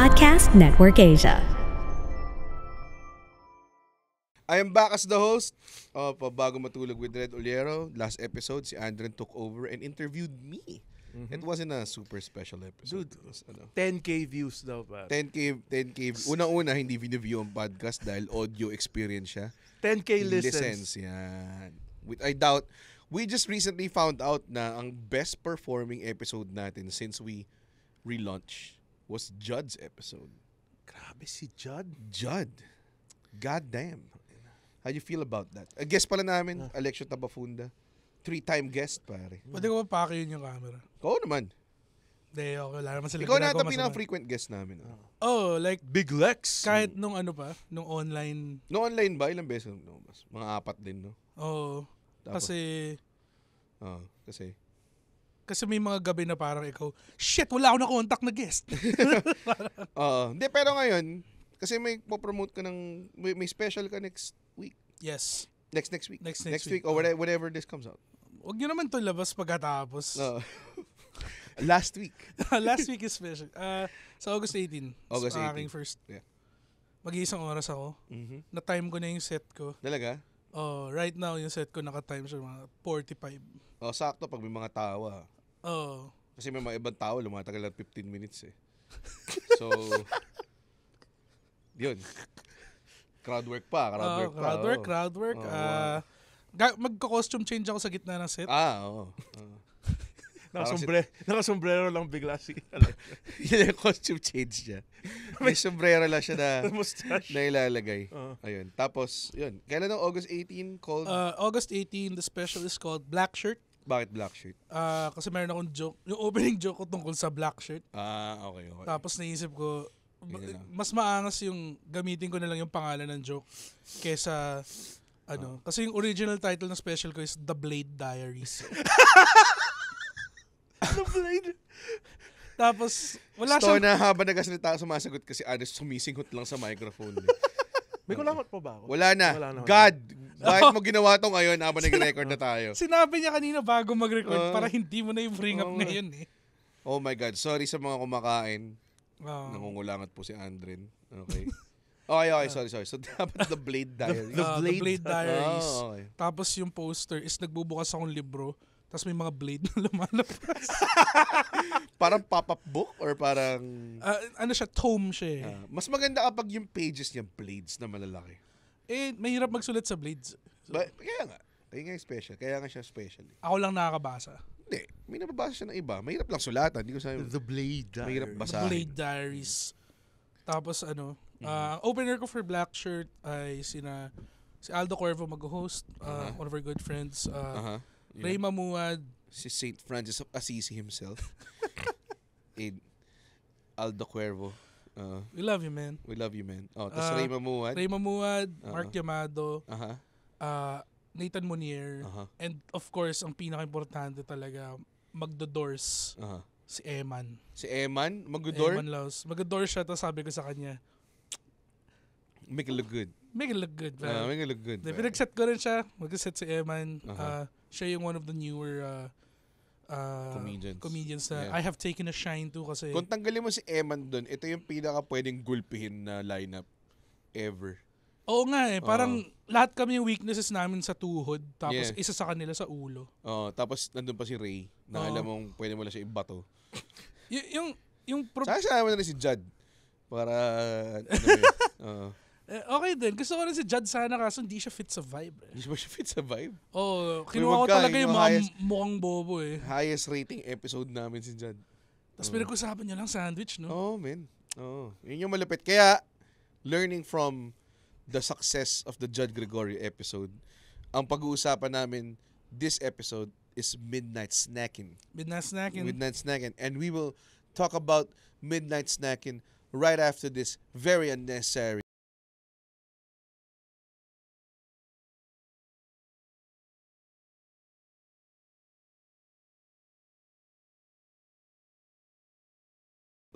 Podcast Network Asia. I am back as the host of uh, Bago Matulog with Red Oliero. Last episode, si Andren took over and interviewed me. Mm-hmm. It wasn't a super special episode. Dude, was, ano, 10k views daw pa. 10k 10k. Una-una hindi view ang podcast dahil audio experience siya. 10k listens. listens yan. With I doubt we just recently found out na ang best performing episode natin since we relaunched was Judd's episode. Grabe si Judd. Judd. God damn. How you feel about that? A guest pala namin, ah. Alexio Tabafunda. Three-time guest, pare. Pwede ko pa yun yung camera. Oo naman. Hindi, okay. Wala naman sila. Ikaw na pinaka-frequent guest namin. Oh. oh, like... Big Lex. Kahit nung ano pa, nung online... Nung online ba? Ilang beses? No, mas, mga apat din, no? Oo. Oh, kasi... Oo, oh, ah, kasi... Kasi may mga gabi na parang ikaw, shit, wala akong na contact na guest. Oo. Hindi, pero ngayon, kasi may popromote ka ng, may, may special ka next week. Yes. Next next week. Next next, next week. week or whatever, oh. whenever this comes out. Huwag nyo naman to labas pagkatapos. Oo. Last week. Last week is special. Uh, sa August 18. August 18. Aking first. Yeah. Mag-iisang oras ako. Mm-hmm. Na-time ko na yung set ko. Talaga? Oh, right now yung set ko naka-time sa mga 45. Oh, sakto pag may mga tawa. Ah. Oo. Kasi may mga ibang tao, lumatagal ng 15 minutes eh. So, yun. Crowd work pa, crowd work pa. crowd work, oo. crowd work. Oo. ah, magko-costume change ako sa gitna ng set. Ah, oo. oo. Nakasombre, sombrero lang bigla si Alex. Ano. Yun yung costume change niya. May sombrero lang siya na, mustache. na ilalagay. Oo. Ayun. Tapos, yun. Kailan ang August 18 called? Uh, August 18, the special is called Black Shirt. Bakit black shirt? Ah, kasi meron akong joke. Yung opening joke ko tungkol sa black shirt. Ah, okay, okay. Tapos naisip ko, ma- mas maangas yung gamitin ko na lang yung pangalan ng joke kesa ano. Ah. Kasi yung original title ng special ko is The Blade Diaries. The Blade? Tapos, wala Gusto siyang... na habang nagsasalita, sumasagot kasi Aris ah, sumisinghot lang sa microphone. May kulangot pa ba ako? Wala na. Wala na God, bakit mo ginawa to ngayon habang nag-record na tayo? Sinabi niya kanina bago mag-record Uh, para hindi mo na i-bring up oo oh ngayon eh. Oh my God, sorry sa mga kumakain. Oo. Oh. Nangungulangot po si Andren. Okay. Okay, okay, sorry, sorry. So dapat The Blade Diary. The Ah, Blade. Diaries. Oo, okay. Tapos yung poster is nagbubukas akong libro tapos may mga blade na lumalabas. parang pop-up book or parang... Uh, ano siya, tome siya eh. Uh, mas maganda kapag yung pages niya, blades na malalaki. Eh, mahirap magsulat sa blades. So, But, kaya nga. Kaya nga special. Kaya nga siya special. Eh. Ako lang nakakabasa. Hindi. May nababasa siya ng iba. Mahirap lang sulatan. Hindi ko sabi. The Blade Diaries. Mahirap basahin. The Blade Diaries. Tapos ano, mm-hmm. uh, opener ko for Black Shirt ay sina si Aldo Corvo mag-host, uh, uh-huh. one of our good friends. Uh, uh-huh Yeah. Ray Mamuad. Si St. Francis of Assisi himself. in Aldo Cuervo. Uh, we love you, man. We love you, man. Oh, tapos uh, Ray Mamuad. Ray Mamuad, uh-huh. Mark Yamado, uh-huh. uh, Nathan Monier, uh-huh. and of course, ang pinaka-importante talaga, magdo-doors. Uh-huh. Si Eman. Si Eman? Magdo-door? Eman Laos. Magdo-door siya, tapos sabi ko sa kanya, Make it look good. Make it look good, uh, bro. Uh, make it look good, bro. Pinag-set ko rin siya. Mag-set si Eman. Uh-huh. Uh, siya yung one of the newer uh, uh, comedians. comedians na yeah. I have taken a shine to kasi... Kung tanggalin mo si Eman doon, ito yung pinaka pwedeng gulpihin na lineup ever. Oo nga eh, parang uh, lahat kami yung weaknesses namin sa tuhod, tapos yeah. isa sa kanila sa ulo. Oo, uh, tapos nandun pa si Ray, na uh, alam mong pwede mo lang siya ibato. y- yung, yung... Pro- Saan siya naman na si Judd? Para... Ano uh, eh, okay din. Gusto ko rin si Jad sana kaso hindi siya fit sa vibe. Eh. Hindi ba siya fit sa vibe? Oo. Oh, kinuha ko talaga yung, yung mga highest, mukhang bobo eh. Highest rating episode namin si Jad. Tapos oh. pinag-usapan niya lang sandwich, no? Oo, oh, man. Oo. Oh, yun yung malapit. Kaya, learning from the success of the Jad Gregorio episode, ang pag-uusapan namin this episode is midnight snacking. Midnight snacking. Midnight snacking. And we will talk about midnight snacking right after this very unnecessary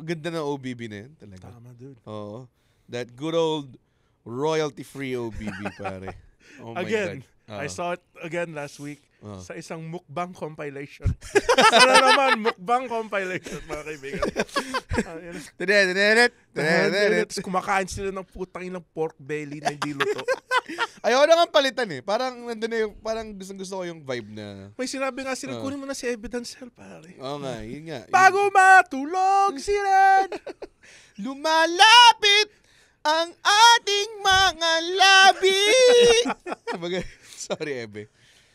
Ang ganda ng OBB na yun talaga. Tama, dude. Oo. That good old royalty-free OBB, pare. Oh my Again, God. Uh-huh. I saw it again last week uh-huh. sa isang mukbang compilation. Sana naman, mukbang compilation, mga kaibigan. Minutes, kumakain sila ng putang ng pork belly na hindi luto. Ayaw na nga palitan eh. Parang nandun na yung, parang gusto, gusto ko yung vibe na... May sinabi nga sila, uh. kunin mo na si Evidence Cell, pare. Oo nga, yun nga. Bago matulog si Red, lumalapit ang ating mga labi. Sorry, Ebe.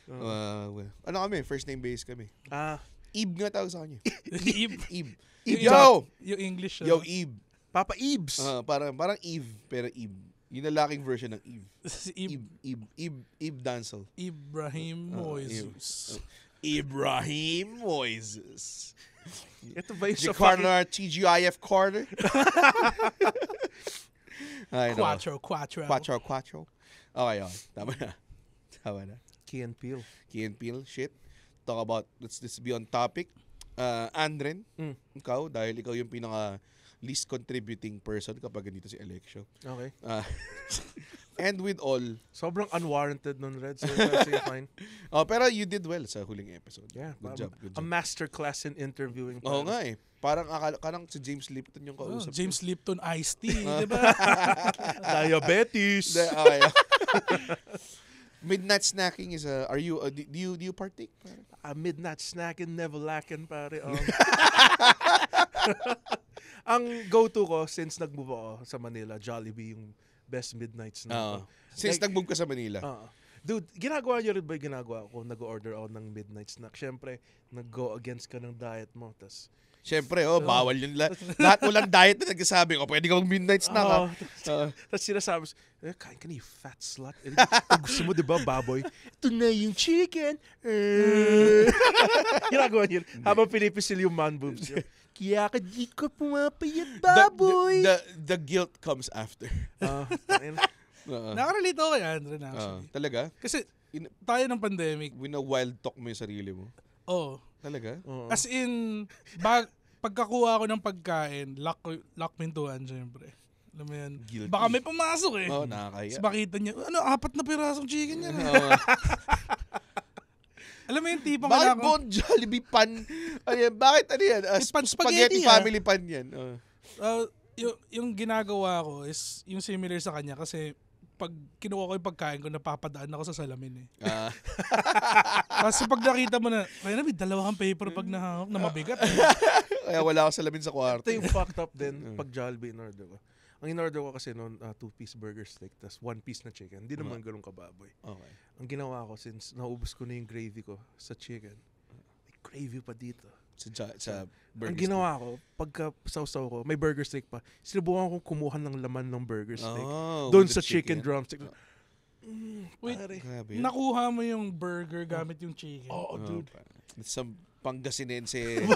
Uh, well, ano kami, first name base kami. Ah. Ib nga tawag sa kanya. Ib. Ib. Ib. Yo! Yung English. Yo, ano? Ib. Papa Ibs. Uh, parang, parang Eve, pero Ib. Yung lalaking version ng Eve. Si Ib. Ib. Ib. Ib Dansel. Ibrahim ah, Moises. Uh, Ibrahim Moises. Ito ba yung sa Carter, TGIF Carter? Ay, no. Quattro, quattro. Quattro, quattro. Okay, oh. Tama na. Tama na. Key and Peel. Key and Peele, shit. Talk about, let's just be on topic. Uh, Andren, mm. ikaw, dahil ikaw yung pinaka least contributing person kapag ganito si election. Okay. Uh, and with all. Sobrang unwarranted nun, Red. So, say fine. Oh, pero you did well sa huling episode. Yeah. Good job. Good job. A masterclass in interviewing. Oo nga eh. Parang akala, parang si James Lipton yung kausap. Oh, James yun. Lipton Iced Tea, di ba? Diabetes. De, okay. Midnight snacking is a. Are you? A, uh, do you do you partake? A ah, midnight snacking never lacking pare. Um, ang go-to ko since nag-move ako sa Manila, Jollibee yung best midnight snack. Uh, since like, nag-move ka sa Manila. Uh, dude, ginagawa niyo rin ba yung ginagawa ko? Nag-order ako ng midnight snack. Siyempre, nag-go against ka ng diet mo. Tapos, Siyempre, oh, bawal yung La- lahat walang diet na nagsasabi, oh, pwede kang midnight snack, oh, ha? Uh, Tapos sinasabi, eh, kain ka na yung fat slut. Eh, gusto mo, di ba, baboy? Ito na yung chicken. Eh. Ginagawa yun. Habang pinipisil yung man boobs. Kaya ka di ko pumapayat, baboy. The, the, the, the guilt comes after. Uh, uh, Nakarelate ako kay Andre na actually. Uh, talaga? Kasi in, tayo ng pandemic. Wina-wild talk mo yung sarili mo. Oo. Oh, Talaga? Oo. As in, bag, pagkakuha ko ng pagkain, lock, lock pintuan, syempre. Alam mo yan. Guilty. Baka may pumasok eh. oh, nakakaya. Tapos makita niya, ano, apat na pirasong chicken yan. Oo. Oh. Alam mo yung tipong bakit ako. Bakit Jollibee pan? Ano Bakit ano yan? Uh, pan spaghetti, spaghetti ah. family pan yan. Oh. Uh. Uh, yung, yung ginagawa ko is yung similar sa kanya kasi pag kinuha ko yung pagkain ko, napapadaan ako sa salamin eh. Ah. Kasi pag nakita mo na, kaya na may dalawang paper pag nahawak na mabigat. Eh. Kaya wala ako salamin sa kwarto. Ito yung fucked up din pag Jollibee in order ko. Ang inorder ko kasi noon, uh, ah, two-piece burger steak, tas one-piece na chicken. Hindi naman ganun kababoy. Okay. Ang ginawa ko, since naubos ko na yung gravy ko sa chicken, may gravy pa dito sa, sa burger Ang ginawa ko, pagka sausaw ko, may burger steak pa, sinubukan kong kumuha ng laman ng burger steak. Oh, Doon sa chicken, chicken drumstick. Oh. Mm, Wait, Grabe nakuha mo yung burger gamit yung chicken. Oo, oh, dude. Pare. Sa Pangasinense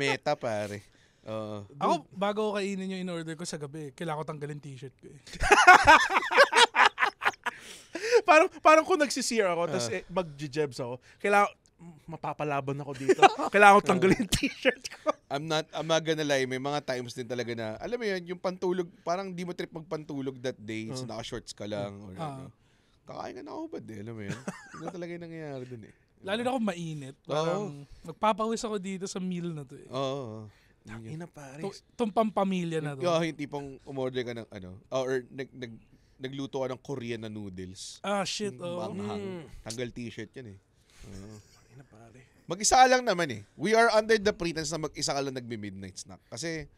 meta, pare. Oo. Ako, bago ko kainin yung in-order ko sa gabi, kailangan ko tanggalin t-shirt ko eh. parang, parang kung nagsisir ako, tapos ah. eh, mag-jebs ako, kailangan, mapapalaban ako dito. Kailangan ko tanggalin t-shirt ko. I'm not, I'm not gonna lie, may mga times din talaga na, alam mo yun, yung pantulog, parang di mo trip magpantulog that day, uh. so naka-shorts ka lang, or uh. ano. Kakain na ako ba, di, alam mo yun. Yun talaga yung nangyayari dun eh. Lalo na kung mainit. Parang, oh. magpapawis ako dito sa meal na to eh. Oo. Oh, oh. Tangina pare. Itong pampamilya na to. Oo, oh, ah, yung tipong umorder ka ng ano, ah, or nag, nag, nagluto ka ng Korean na noodles. Ah, shit. Oh. Manghang. Mm. Tanggal t-shirt yan eh. Oh na pare. Mag-isa lang naman eh. We are under the pretense na mag-isa ka lang nagmi-midnight snack. Kasi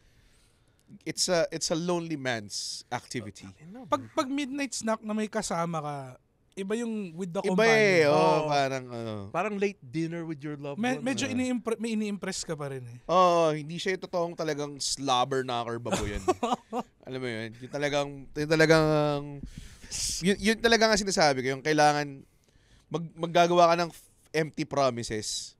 it's a it's a lonely man's activity. pag pag midnight snack na may kasama ka, iba yung with the iba companion. Iba eh, oh, parang ano. Parang late dinner with your loved me- one. Medyo uh. ini-impre- may ini-impress ka pa rin eh. Oo, oh, hindi siya yung totoong talagang slobber knocker baboy yan. Alam mo yun, yung talagang, yung talagang, yun, yun talaga nga sinasabi ko, yung kailangan, mag, maggagawa ka ng empty promises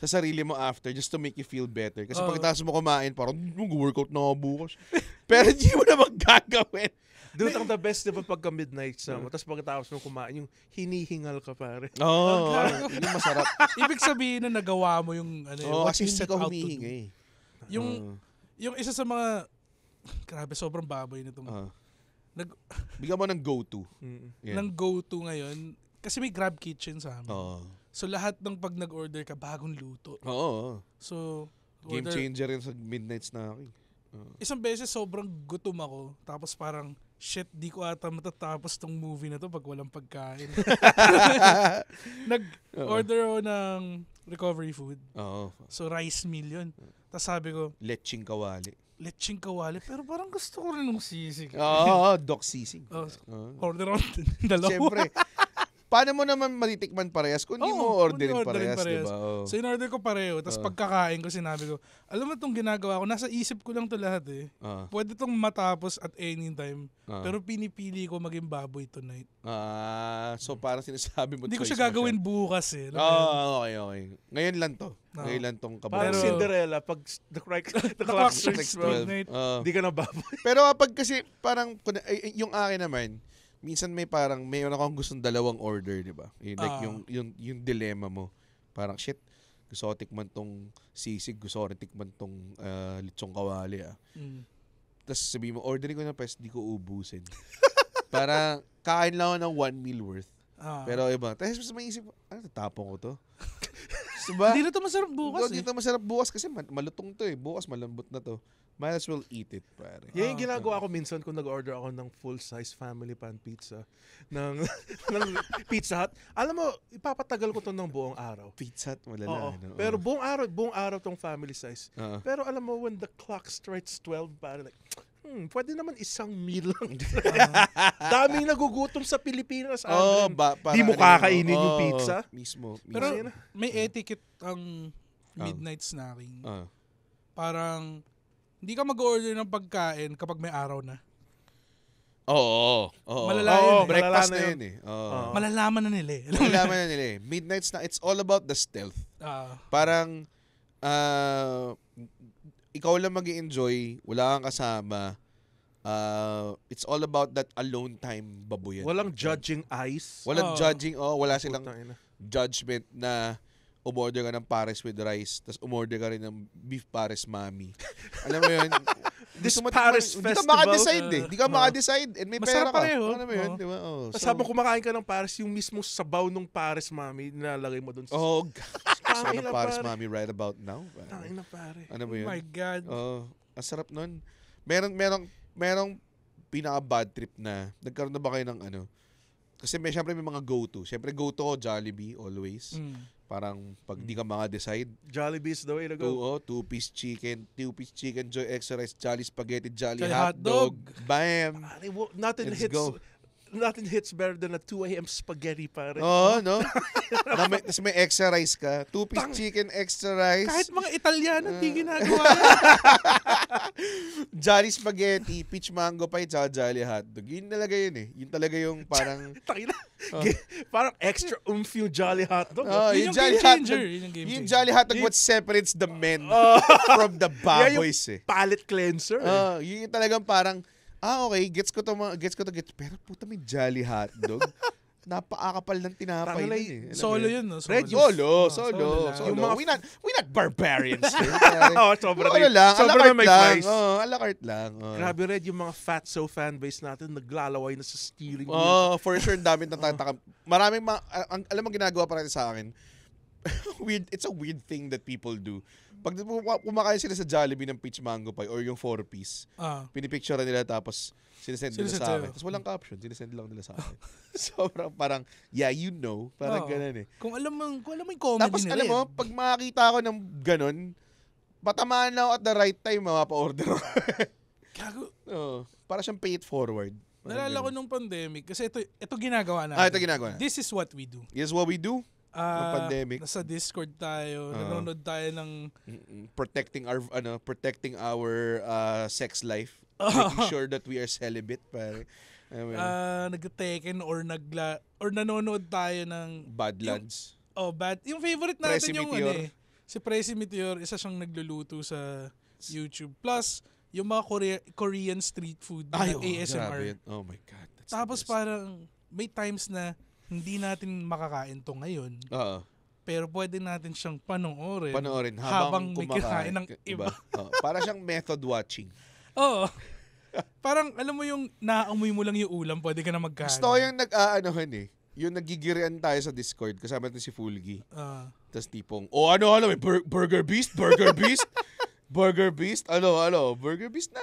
sa sarili mo after just to make you feel better. Kasi uh, pagkatapos mo kumain, parang mag-workout na bukas. Pero hindi mo na gagawin. Dude, ang the best, diba, pagka midnight sa mo, tapos pagkatapos mo kumain, yung hinihingal ka pare. Oo, oh, yung masarap. Ibig sabihin na nagawa mo yung, ano, oh, what you set out to do. Eh. Yung, uh. yung isa sa mga, grabe, sobrang baboy nitong, uh. nag, bigyan mo ng go-to. mm Yeah. Ng go-to ngayon, kasi may grab kitchen sa amin. Oo. So lahat ng pag nag-order ka, bagong luto. Oo. So, Game order, changer yun sa midnight snacking. Oo. isang beses sobrang gutom ako. Tapos parang, shit, di ko ata matatapos tong movie na to pag walang pagkain. Nag-order ako ng recovery food. Oo. So rice meal yun. Tapos sabi ko, Leching kawali. lecheng kawali, pero parang gusto ko rin ng sisig. Oo, oh, doc sisig. Oh, Oo. order on ng dalawa. Siyempre, Paano mo naman matitikman parehas kung hindi mo orderin, orderin parehas, parehas. diba? Oh. So in-order ko pareho, tapos Oo. pagkakain ko sinabi ko, alam mo itong ginagawa ko, nasa isip ko lang to lahat eh. Ah. Pwede itong matapos at any time, Ah. pero pinipili ko maging baboy tonight. Ah, so mm. parang sinasabi mo Hindi ko siya mo gagawin bukas eh. Alam Oh, okay, okay. Ngayon lang to. Oo. Ah. Ngayon lang tong kabuuan. Parang Pero- Cinderella, pag the, crack, the clock strikes 12. 12. Hindi ka na baboy. Pero kapag kasi parang eh, eh, yung akin naman, minsan may parang may akong gustong dalawang order, 'di ba? Yung, like uh, yung yung yung dilemma mo. Parang shit, gusto ko tikman tong sisig, gusto ko rin tikman tong uh, ah, litsong kawali ah. Mm. Tapos sabi mo, orderin ko na pes, di ko ubusin. Para kain lang ako ng one meal worth. Uh, Pero iba. Tapos mas maisip, ano, tatapon ko to? Diba? Hindi na to masarap bukas no, eh. Hindi na masarap bukas kasi malutong to eh. Bukas malambot na to. Might as well eat it, pare. Yan yung ah, ginagawa ko minsan kung nag-order ako ng full-size family pan pizza ng, ng Pizza Hut. Alam mo, ipapatagal ko to ng buong araw. Pizza Hut, malala. Oo, ano, pero buong araw, buong araw tong family size. Uh-huh. Pero alam mo, when the clock strikes 12, pare, like, hmm, pwede naman isang meal lang. Daming nagugutom sa Pilipinas. Oh, ba, para, Di mo oh. kakainin oh, yung pizza. Mismo. mismo. Pero yeah. may hmm. etiquette ang ah. midnight snacking. Uh. Parang, hindi ka mag-order ng pagkain kapag may araw na. Oo. Oh, oh, oh. Malala oh, yun. Eh. Breakfast malala na yun, eh. Oh. oh. Malalaman na nila eh. Malalaman na nila eh. Midnight snack, it's all about the stealth. Uh. Parang, uh, ikaw lang mag enjoy wala kang kasama, uh, it's all about that alone time babuyan. Walang judging eyes. Walang oh. judging, oh, wala silang judgment na umorder ka ng pares with rice, tapos umorder ka rin ng beef pares mami. Alam mo yun? This Paris Festival. Hindi ka maka-decide eh. eh. Hindi ka ah. maka-decide. And may pera ka. Pareho. Ano mo yun? Oh. Di ba? Oh, so, Sabang kumakain ka ng Paris, yung mismo sabaw ng Paris mami, nilalagay mo doon. Sa... Oh, Sana na, Paris pare. mami right about now. Tangin na pare. Ano mo oh yun? Oh my God. Oh, ang sarap nun. Meron, meron, merong pinaka-bad trip na, nagkaroon na ba kayo ng ano? Kasi may, syempre may mga go-to. Syempre go-to ko, Jollibee, always. Mm. Parang pag di mm. ka mga decide. Jollibee is the way to go. Oo, oh, two-piece chicken, two-piece chicken, joy extra rice, jolly spaghetti, jolly, jolly hot, hot dog. dog. Bam! nothing Let's hits. Go nothing hits better than a 2 a.m. spaghetti, pare. Oo, oh, no? na may, tapos may extra rice ka. Two-piece chicken, extra rice. Kahit mga Italiano, hindi uh, ah. ginagawa yan. Jolly spaghetti, peach mango pie, tsaka jolly hotdog. Yun talaga yun eh. Yun talaga yung parang... Oh. parang extra oomph yung jolly hotdog. Oh, yung, yung jolly Hot Yun yung, yung jolly hotdog what separates the men uh, from the boys yeah, yung eh. palate cleanser. Eh. Oh, yung talagang parang ah, okay, gets ko to, gets ko to, gets. Pero puta, may Jolly Hotdog. Napakakapal ng tinapay Tangalay, eh. yun eh. Solo yun, no? Solo. Red, ah, solo, solo, solo. solo. Yung mga, we not, we not barbarians here. Oo, oh, sobra na. Ano lang, sobra na lang. price. Oh, ala carte lang. Oh. Grabe Red, yung mga fatso fanbase natin, naglalaway na sa steering wheel. Oh, for sure, dami dami tataka. Maraming, ma- ang, alam mo ginagawa pa natin sa akin, weird, it's a weird thing that people do pag kumakain sila sa Jollibee ng peach mango pie or yung four piece, ah. pinipicture nila tapos sinesend nila sa akin. Tapos walang caption, sinesend lang nila sa akin. Sobrang parang, yeah, you know. Parang oh. ganun eh. Kung alam mo, kung alam mo yung comedy Tapos nila alam mo, pag makakita ako ng ganun, patamaan na ako at the right time, mapa order ako. Gago. Oh, para siyang pay it forward. Nalala ko nung pandemic kasi ito ito ginagawa natin. Ah, ito ginagawa natin. This is what we do. This is what we do. Ah, pandemic. Nasa Discord tayo, uh, nanonood tayo ng protecting our ano, protecting our uh, sex life, making sure that we are celibate pare. Anyway. Uh, nagte-Tekken or nagla or nanonood tayo ng Badlands. Yung, oh, bad. Yung favorite natin Presi yung Meteor. ano eh. Si Presi Meteor, isa siyang nagluluto sa YouTube. Plus, yung mga Korea- Korean street food Ay, oh, ASMR. Grabe. Oh my God. Tapos parang may times na hindi natin makakain to ngayon. Oo. Pero pwede natin siyang panoorin. Panoorin habang, habang kumakain ng iba. iba. oh, para siyang method watching. Oo. Parang alam mo yung naamoy mo lang yung ulam, pwede ka na magkain. Gusto ko yung nag-aanohan eh. Yung nagigirian tayo sa Discord, kasama natin si Fulgi. Uh. Ah. Tapos tipong, oh ano, ano, may bur- Burger Beast, Burger Beast. Burger Beast? Ano, ano? Burger Beast na.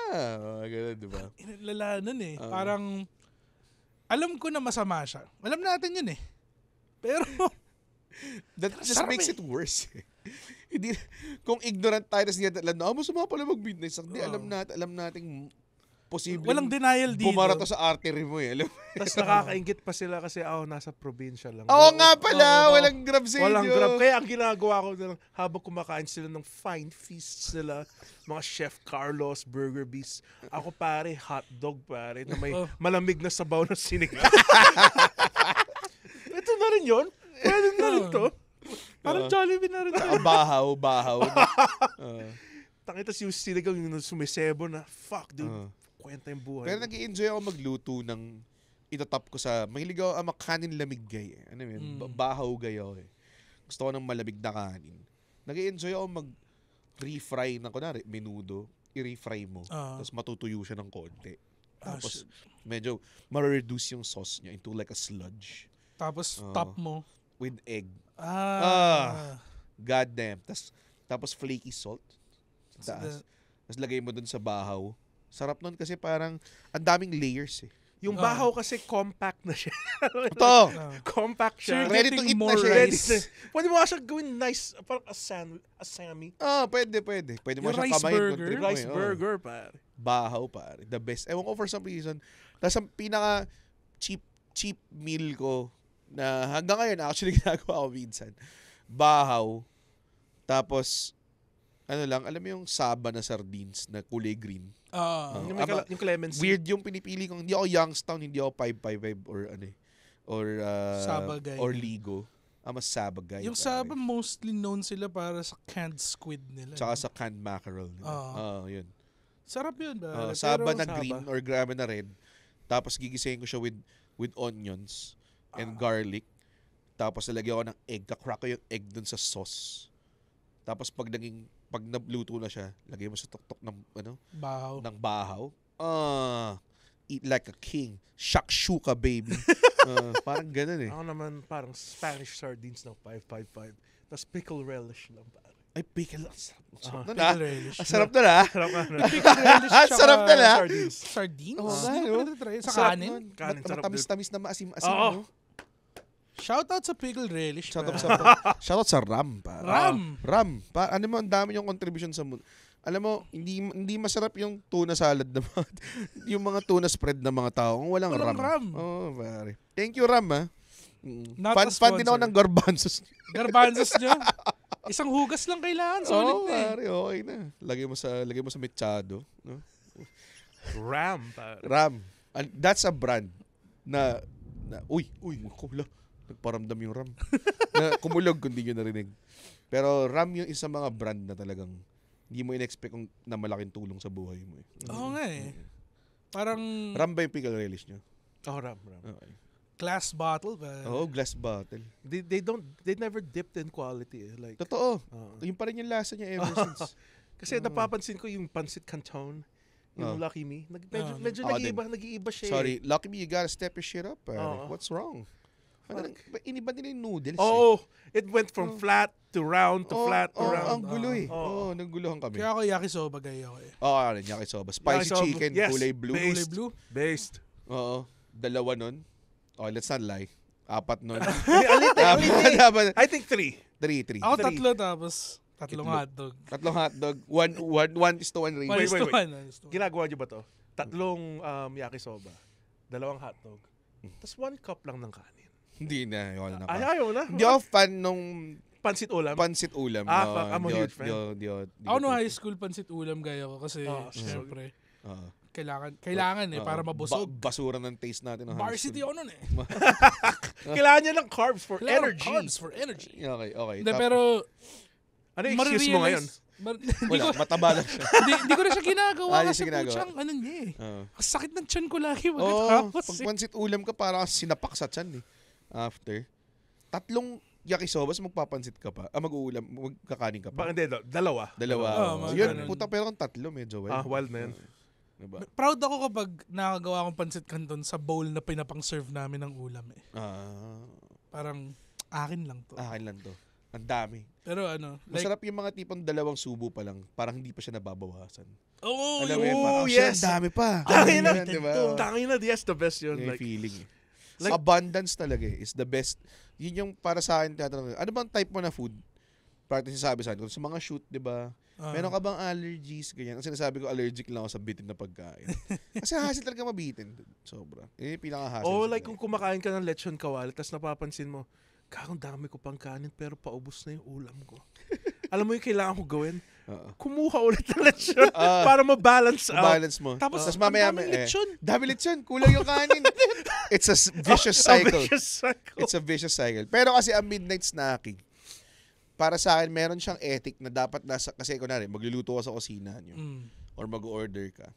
Ganun, di ba? Lala nun eh. Uh, Parang alam ko na masama siya. Alam natin yun eh. Pero, that just Sarap makes eh. it worse. Eh. Hindi, kung ignorant tayo, tapos hindi natin alam na, ah, masama pala mag-midnight snack. Hindi, alam natin, alam nating posible walang denial dito. Bumarata sa artery mo eh. Alam Tapos nakakaingit pa sila kasi oh, nasa probinsya lang. Oo oh, nga pala, oh, walang grab sa walang inyo. grab. Kaya ang ginagawa ko na lang, habang kumakain sila ng fine feasts nila, mga Chef Carlos, Burger Beast, ako pare, hot dog pare, na may oh. malamig na sabaw ng sinigang. Ito na rin yun. Pwede na rin to. Parang uh, Jollibee na rin. Uh, bahaw, bahaw. uh. Ah. Tangita si yung sinigang yung sumisebo na, fuck dude. Uh kwenta yung buhay. Pero nag enjoy ako magluto ng itatap ko sa, mahilig ako ah, makanin lamig gay. Eh. Ano yun, mm. bahaw gayo eh. Gusto ko ng malamig na kanin. nag enjoy ako mag refry na, kunwari, menudo, i-refry mo. uh Tapos matutuyo siya ng konti. Ah, tapos, medyo, ma-reduce yung sauce niya into like a sludge. Tapos, uh, top mo. With egg. Ah. ah God damn. Tapos, tapos flaky salt. Tapos, lagay mo dun sa bahaw. Sarap nun kasi parang ang daming layers eh. Yung oh. bahaw kasi compact na siya. Ito. oh. compact siya. So ready to eat na siya. Eh. Ready pwede mo siya gawin nice, parang a sammy. Ah, oh, pwede, pwede. Pwede mo siya kamayin. Burger. rice eh. burger, oh. pare. Bahaw, pare. The best. Ewan ko for some reason. Tapos ang pinaka cheap, cheap meal ko na hanggang ngayon actually ginagawa ko minsan. Bahaw. Tapos, ano lang, alam mo yung saba na sardines na kulay green. Uh, yung, yung Clemens. Weird yung pinipili ko. Hindi ako Youngstown, hindi ako 555 or ano eh. Or, uh, Sabagay. Or Ligo. I'm a Sabagay. Yung pare. Saba mostly known sila para sa canned squid nila. Tsaka sa canned mackerel nila. Oo, uh, ah. uh, yun. Sarap yun. Ba? Uh, Saba na Saba. green or grabe na red. Tapos gigisahin ko siya with with onions and uh. garlic. Tapos nalagyan ko ng egg. Kakrak ko yung egg dun sa sauce. Tapos pag naging pag nabluto na siya, lagay mo sa tuktok ng ano? Bahaw. Ng bahaw. uh, eat like a king. Shakshuka, baby. uh, parang ganun eh. Ako naman, parang Spanish sardines ng 555. Tapos pickle relish lang Ay, pickle. Ang sarap, sarap uh, na na. Ang sarap na na. Sarap Ang sarap na ah. na. Sardines. Sardines? Oo, oh, ano? Sa kanin? Kanin. Matamis-tamis na maasim-asim. Oo. Shoutout sa Pickle Relish. Shoutout sa, shoutout sa Ram. Pa. Ram. Ram. Pa, ano mo, ang dami yung contribution sa mundo. Alam mo, hindi hindi masarap yung tuna salad na mga, yung mga tuna spread ng mga tao. Kung walang, walang ram. ram. Oh, pare. Thank you, Ram, ha. Mm. Not fan, fan din ako ng garbanzos. garbanzos niyo? Isang hugas lang kailangan. Solid oh, na eh. okay na. Lagay mo sa, lagay mo sa mechado. No? Ram. Pare. Ram. And that's a brand na, na uy, uy, makula nagparamdam yung RAM. na kumulog kung di nyo narinig. Pero RAM yung isang mga brand na talagang hindi mo in-expect kung na malaking tulong sa buhay mo. Eh. Oo mm-hmm. nga eh. Mm-hmm. Parang... RAM ba yung pickle relish nyo? Oh, RAM, RAM. Okay. Glass bottle ba? Oo, oh, glass bottle. They, they don't, they never dipped in quality. Eh. Like, Totoo. Uh-huh. Yung pa rin yung lasa niya ever since. Kasi uh-huh. napapansin ko yung Pancit Canton. Yung uh-huh. Lucky Me. Nag, medyo uh-huh. medyo uh-huh. nag-iiba, nag-iiba siya. Sorry, eh. Lucky Me, you gotta step your shit up. Uh-huh. What's wrong? Parang, iniba nila yung noodles. Eh. Oo. Oh, eh. It went from oh. flat to round to oh, flat to oh, round. Ang gulo eh. Oo, oh. oh, nanggulohan kami. Kaya ako yakisoba gay ako eh. Oo, oh, yakisoba. Spicy yakisoba. chicken, yes. kulay blue. Based. Kulay blue. Based. Oo. Dalawa nun. Oh, let's not lie. Apat nun. alit eh, alit eh. I think three. Three, three. Ako three. tatlo tapos tatlong Itlo. hotdog. Tatlong hotdog. One, one, one is to one ratio. Wait, wait, to one. Ginagawa niyo ba to? Tatlong um, yakisoba. Dalawang hotdog. Hmm. Tapos one cup lang ng kanin. Hindi na. Ayaw na. Ay, ah, ayaw na. Hindi ako fan nung Pansit ulam? Pansit ulam. Ah, no, I'm a huge fan. Dio, dio, dio, ako no high school, pansit ulam gaya ko kasi oh, syempre. Uh, kailangan kailangan uh, eh para mabusog. Ba- basura ng taste natin ng Varsity ako noon eh. kailangan niya ng carbs for kailangan energy. carbs for energy. Okay, okay. De, pero ano yung excuse mo ngayon? Mar- Wala, ko, mataba lang siya. Hindi, hindi ko na siya ginagawa ah, kasi ginagawa. putsang, ano niya eh. Uh. Sakit ng chan ko lagi. Oo, oh, pag eh. pansit ulam ka, parang sinapak sa chan eh after. Tatlong yakisobas, magpapansit ka pa. Ah, mag-uulam, magkakanin ka pa. Ba, hindi, dalawa. Dalawa. Oh, So, oh, yun, puta, pero ang tatlo, medyo wild. Ah, wild man. Diba? Proud ako kapag nakagawa akong pansit canton sa bowl na pinapang-serve namin ng ulam eh. Ah. Parang akin lang to. Akin lang to. Ang dami. Pero ano, like, masarap yung mga tipong dalawang subo pa lang, parang hindi pa siya nababawasan. Oh, Alam oh, yes. Ang dami pa. Tangin na, diba? Tangin na, yes, the best yun. May like, feeling. Eh. Like, abundance talaga eh, is the best. Yun yung para sa akin tatanungin. Ano bang type mo na food? Parang sinasabi sa akin, sa mga shoot, di ba? Uh, Meron ka bang allergies? Ganyan. Ang sinasabi ko, allergic lang ako sa bitin na pagkain. Kasi hassle talaga mabitin. Sobra. Yun yung pinaka-hassle. Oh, like kung kumakain ka ng lechon kawal, tapos napapansin mo, kakang dami ko pang kanin pero paubos na yung ulam ko. Alam mo yung kailangan ko gawin? Uh-oh. Kumuha ulit ng lechon uh, para ma-balance out. Balance mo. Tapos, uh, mamaya, dami lechon. Eh, dami lechon. Kulang yung kanin. It's a vicious oh, cycle. a vicious cycle. It's a vicious cycle. Pero kasi ang midnight snacking, para sa akin, meron siyang ethic na dapat nasa, kasi kunwari, magluluto ka sa kusina nyo. Mm. Or mag-order ka.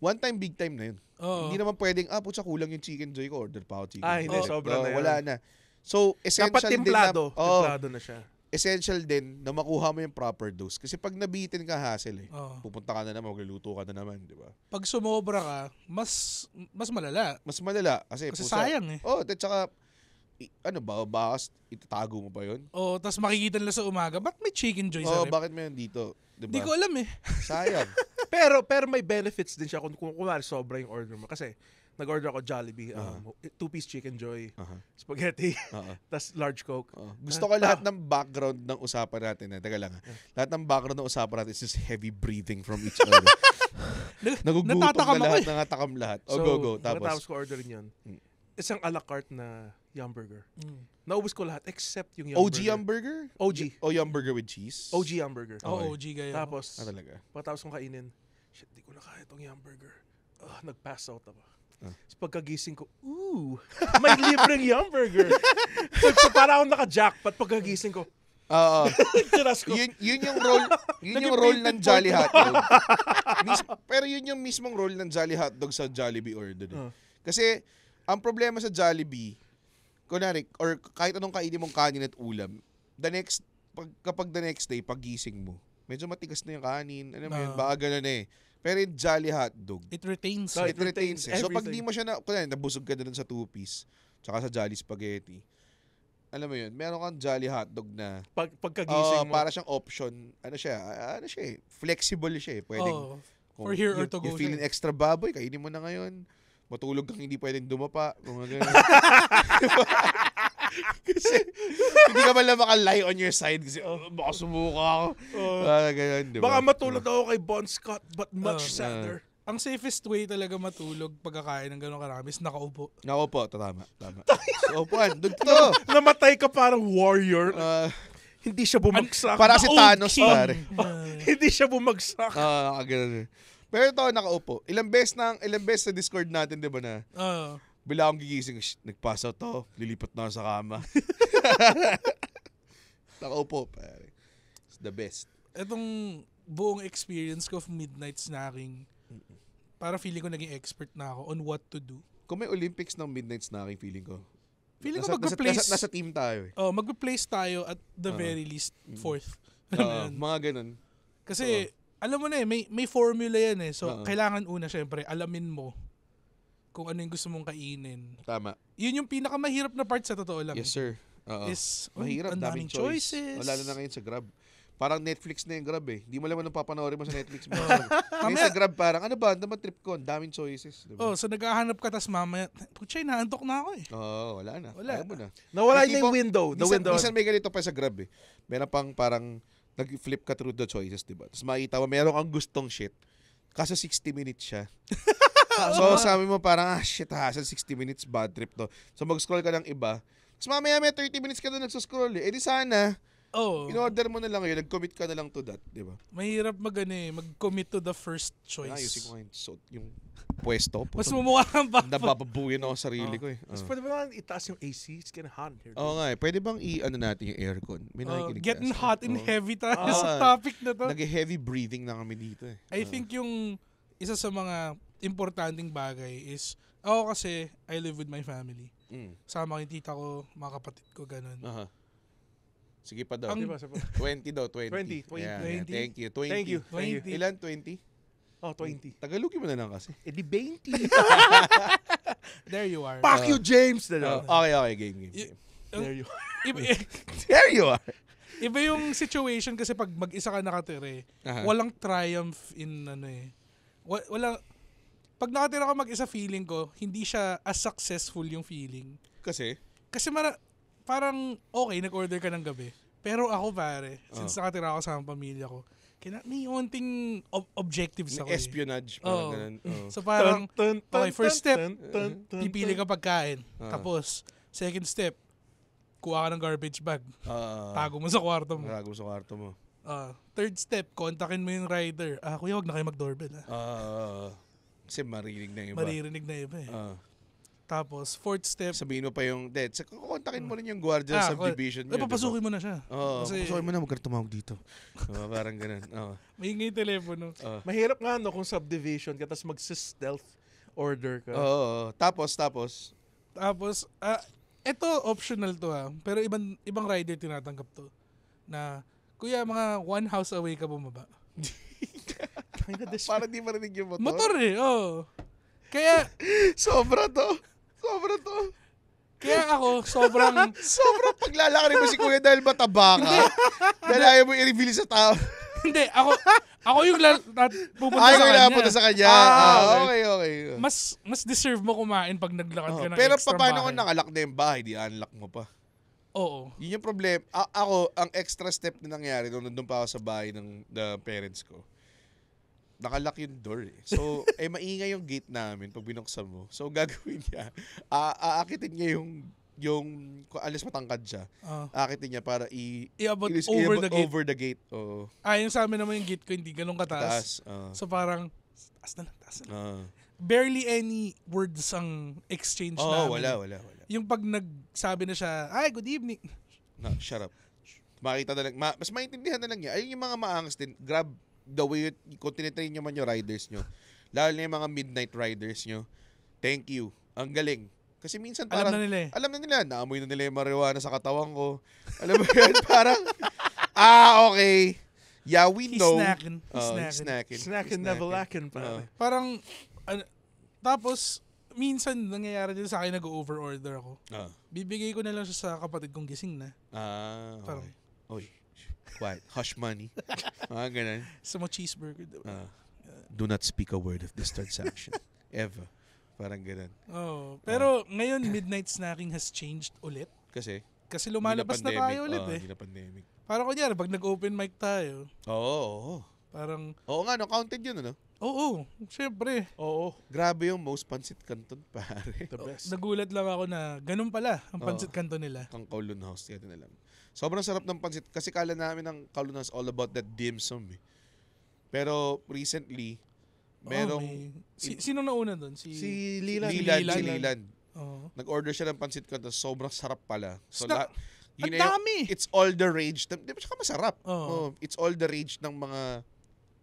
One time, big time na yun. Oo. Hindi naman pwedeng, ah, putsa, kulang yung chicken joy ko, order pa ako chicken. Ah, hindi, oh, sobra no, na yun. Wala na. So, essentially, dapat timplado. Na, oh, templado na siya essential din na makuha mo yung proper dose. Kasi pag nabitin ka, hassle eh. Oo. Pupunta ka na naman, magluluto ka na naman, di ba? Pag sumobra ka, mas mas malala. Mas malala. Kasi, Kasi pusa- sayang eh. Oh, at saka, ano ba, bakas, itatago mo pa yun? Oo, tapos makikita nila sa umaga, ba't may chicken joy sa Oh, bakit meron dito? Di Hindi ba? ko alam eh. Sayang. pero pero may benefits din siya kung, kung kunwari sobra yung order mo kasi nag-order ako Jollibee, um, uh-huh. two-piece chicken joy, uh-huh. spaghetti, uh-huh. tas large coke. Uh-huh. Gusto ko lahat ng background ng usapan natin. Eh. Teka lang. Uh-huh. Lahat ng background ng usapan natin is just heavy breathing from each other. Nagugutom na lahat, eh. nangatakam lahat. O, oh, so, go, go. Tapos. Natapos ko orderin yun. Hmm. Isang a la carte na Yum Burger. Mm. Naubos ko lahat except yung Yum OG Burger. Yum Burger? OG. O Yum Burger with cheese? OG Yum Burger. Oh, okay. Oh, OG gaya. Tapos, ah, talaga. patapos kong kainin, shit, di ko na kaya itong Yum Burger. Uh, nag-pass out ako. Uh. pagkagising ko, ooh, may libreng Yum Burger. so, so para akong naka-jackpot pagkagising ko. Oo. ko. Yun, yun yung role, yun yung role ng Jolly Hotdog. Mis, pero yun yung mismong role ng Jolly Hotdog sa Jollibee order. Eh. Uh. Kasi ang problema sa Jollibee, kunwari, or kahit anong kainin mong kanin at ulam, the next, pag, kapag the next day, pagising mo, medyo matigas na yung kanin, ano mo uh. yun, ah. baga na eh. Pero yung Jolly Hotdog, It retains. So, it, it retains. retains eh. So pag di mo siya na, kunwari, nabusog ka na sa two-piece, tsaka sa Jolly Spaghetti, alam mo yun, meron kang Jolly Hotdog na Pag, pagkagising Oo, mo. para siyang option. Ano siya? Ah, ano siya eh? Flexible siya eh. Pwedeng, Oo. for here or to go You feeling eh. extra baboy, kainin mo na ngayon. Matulog kang hindi pwedeng dumapa. Mga ganun. kasi, hindi ka pala makalie on your side kasi, oh, baka sumuka ako. Uh, uh, ganun, diba? Baka matulog ako kay Bon Scott but much uh, sadder. Uh, ang safest way talaga matulog pagkakain ng gano'ng karami is nakaupo. Nakaupo, tama. Tama. so, upuan, dugto. Namatay ka parang warrior. Uh, hindi siya bumagsak. para si Thanos, king. pare. hindi siya bumagsak. Ah, uh, ganun. Pero ito, nakaupo. Ilang beses na, ilang beses sa Discord natin, di ba na? Oo. Uh, ah. Bila akong gigising, nagpasa to, lilipat na ako sa kama. Nakaupo, pare. It's the best. Itong buong experience ko of midnight snacking, para feeling ko naging expert na ako on what to do. Kung may Olympics ng midnight snacking, feeling ko. Feeling nasa, ko mag place Nasa, nasa, nasa team tayo eh. Oh, mag place tayo at the uh, very least fourth. Mm. Uh, mga ganun. Kasi, uh, alam mo na eh, may, may formula yan eh. So, uh, kailangan una, syempre, alamin mo kung ano yung gusto mong kainin. Tama. Yun yung pinakamahirap na part sa totoo lang. Yes, eh. sir. Uh-oh. Is, Mahirap, daming, daming choice. choices. Oh, lalo na ngayon sa Grab. Parang Netflix na yung Grab eh. Hindi mo alam anong papanoorin mo sa Netflix. mo. sa Grab parang, ano ba, naman trip ko, daming choices. Diba? Oh, so naghahanap ka, tas mamaya, putya, naantok na ako eh. Oo, oh, wala na. Wala Ayaw mo na. Nawala na yung window. The minsan, window. Minsan may ganito pa sa Grab eh. Meron pang parang, nag-flip ka through the choices, di ba? Tapos makita mo, meron kang gustong shit. Kaso 60 minutes siya. so, sabi mo parang, ah, shit, hassle, 60 minutes, bad trip to. So, mag-scroll ka ng iba. Tapos mamaya may 30 minutes ka doon nagsuscroll eh. Eh di sana, Oh. In-order mo na lang yun, nag-commit ka na lang to that, di ba? Mahirap mag ano, eh, mag-commit to the first choice. Ayusin ko yung, so, yung pwesto. Mas mumukha kang bad. Nabababuyin ako sarili oh. ko eh. Uh. Mas ah. pwede ba lang itaas yung AC? It's getting hot here. Oo oh, nga eh. Pwede bang i-ano natin yung aircon? May uh, getting hot and oh. heavy tayo uh, sa topic na to. Nag-heavy breathing na kami dito eh. I uh. think yung isa sa mga importanteng bagay is, ako kasi, I live with my family. Mm. Sama yung tita ko, mga kapatid ko, ganun. Aha. Sige pa daw. Ang, 20 daw, 20. 20. 20. Yeah, 20. Yeah. Thank you. 20. Thank you. 20. 20. Ilan 20? Oh, 20. Hmm, Tagalogin mo na lang kasi. Eh di 20. There you are. Fuck uh, you, oh. James! Uh, okay, okay. Game, game, game. There you are. There you are. Iba yung situation kasi pag mag-isa ka nakatire, uh-huh. walang triumph in ano eh. Wala, pag nakatira ako mag-isa feeling ko, hindi siya as successful yung feeling. Kasi? Kasi mara, parang okay, nag-order ka ng gabi. Pero ako pare, uh. since nakatira ako sa pamilya ko, kina may onting ob- objectives ako. Eh. Espionage, eh. parang oh. ganun. Oh. So parang, dun, okay, first step, pipili ka pagkain. Uh. Tapos, second step, kuha ka ng garbage bag. Uh, tago mo sa kwarto mo. Tago mo sa kwarto mo. Uh, third step, kontakin mo yung rider. Ah, kuya, wag na kayo mag-doorbell. Ah. Uh, kasi maririnig na iba. Maririnig na iba eh. Ah. Tapos, fourth step. Sabihin mo pa yung dead. Sa kukontakin mo hmm. rin yung guardian ah, subdivision niya. Eh, papasukin diba? mo na siya. Oo, oh, Kasi, papasukin mo na, huwag tumawag dito. diba, parang ganun. Oh. Maingay yung telepono. Oh. Mahirap nga no kung subdivision ka, tapos mag-stealth order ka. Oo, oh, oh, tapos, tapos. Tapos, ah, ito optional to ha, ah. pero ibang, ibang rider tinatanggap to. Na, kuya, mga one house away ka bumaba. Tangina dish. Para di marinig yung motor. Motor eh, oo. Oh. Kaya... sobra to. Sobra to. Kaya ako, sobrang... sobrang paglalakarin mo si kuya dahil mataba ka. dahil ayaw mo i-reveal sa tao. Hindi, ako, ako yung lal- pupunta Ay, sa kanya. Ayaw pupunta sa kanya. Ah, okay. Ah, ah, ah. okay, okay. Mas, mas deserve mo kumain pag naglakad oh, ka ng pero extra Pero paano bahay. kung nakalak na yung bahay, di unlock mo pa? Oo. Yun yung problem. A- ako, ang extra step na nangyari nung nandun pa ako sa bahay ng the parents ko, nakalock yung door eh. So, eh maingay yung gate namin pag binuksan mo. So, gagawin niya, a- aakitin niya yung yung alis matangkad siya. Uh, aakitin niya para i- iabot ilis, over, iabot the gate. over the gate. Oo. Ah, yung sa amin naman yung gate ko, hindi ganun kataas. Taas, uh, so, parang, taas na lang, taas na lang. Uh, Barely any words ang exchange oh, namin. Oo, wala, wala, wala. Yung pag nagsabi na siya, ay, good evening. No, shut up. Makita na lang, ma- mas maintindihan na lang niya. Ayun yung mga maangas din, grab the way, kung tinitrain nyo man yung riders nyo, lalo na yung mga midnight riders nyo, thank you. Ang galing. Kasi minsan parang, alam na nila eh. Alam na nila, naamoy na nila yung marijuana sa katawan ko. Alam mo yun, parang, ah, okay. Yeah, we he's know. Snacking. He's oh, snacking. Snacking. Snacking, never lacking. Oh. Parang, uh. parang uh, tapos, minsan nangyayari din sa akin, nag-overorder ako. Uh. Bibigay ko na lang siya sa kapatid kong gising na. Ah, okay. Parang, Oy. What? Hush money? Mga ah, ganun. Sa mo cheeseburger. Uh, do not speak a word of this transaction. Ever. Parang ganun. Oh, pero uh, ngayon, midnight snacking has changed ulit. Kasi? Kasi lumalabas na, na tayo ulit oh, eh. Hindi pandemic. Parang kunyari, pag nag-open mic tayo. Oo. Oh, oh, Parang... Oo oh, nga, no, counted yun, ano? Oo, oh, oh, Oo. Oh, Grabe yung most pancit canton, pare. The best. Nagulat lang ako na ganun pala ang pancit canton nila. Kang Kowloon House, yan na lang. Sobrang sarap ng pansit. Kasi kala namin ang Kalunas all about that dim sum. Eh. Pero recently, ah, merong... Oh, si, sino nauna doon? Si, si Lilan. Lilan. Lilan. Si Lilan. Oh. Nag-order siya ng pansit ko. Sobrang sarap pala. So, Sna- la- yun ang dami! Yung, it's all the rage. Di ba siya masarap? Oh. oh. It's all the rage ng mga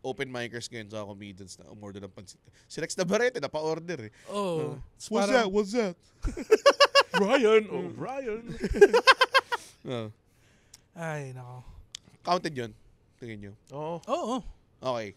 open micers ngayon sa comedians na umorder ng pansit. Si Rex Navarrete, napa-order eh. Oh. Uh, what's parang, that? What's that? Ryan! Oh, Ryan! uh, Ay, nako. Counted yun? Tingin nyo? Oo. Oo. Okay.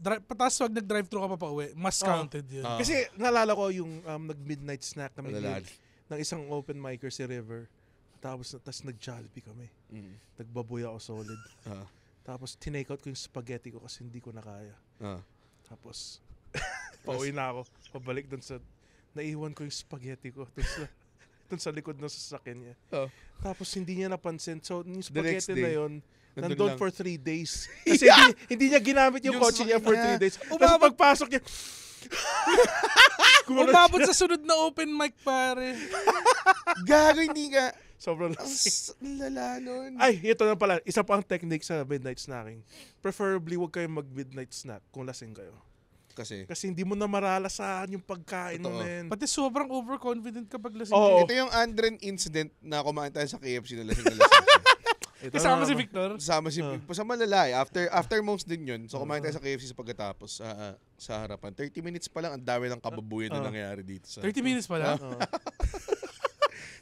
Drive, patas wag nag-drive-thru ka pa pa uwi, mas counted yun. Oo. Kasi naalala ko yung um, nag-midnight snack kami Nalala. ng isang open micer si River. Tapos, tapos nag-jollibee kami. Mm. Nagbaboy ako solid. Ah. Tapos tinake out ko yung spaghetti ko kasi hindi ko nakaya. kaya. Ah. Tapos, pauwi na ako. Pabalik dun sa, naiwan ko yung spaghetti ko. Dun dun sa likod ng sasakyan niya. Oh. Tapos hindi niya napansin. So, yung spaghetti na yun, nandun, nandun for three days. Kasi yeah! hindi, hindi niya ginamit yung, yung kotse niya for three days. Tapos pagpasok niya, Umabot sa sunod na open mic, pare. Gago, hindi ka. Sobrang lala nun. Ay, ito na pala. Isa pang technique sa midnight snacking. Preferably, huwag kayong mag-midnight snack kung lasing kayo kasi. Kasi hindi mo na maralasahan yung pagkain Totoo. mo Pati sobrang overconfident kapag lasing. Oo. Ito yung Andren incident na kumain tayo sa KFC na lasing na lasing. Ito Kasama si Victor? Kasama si ah. Victor. Uh. Kasama lalaki. After, after months din yun. So kumain tayo ah. sa KFC sa pagkatapos uh, uh, sa harapan. 30 minutes pa lang, ang dami ng kababuyan uh, na nangyayari dito. Sa, 30 minutes pa lang? Uh.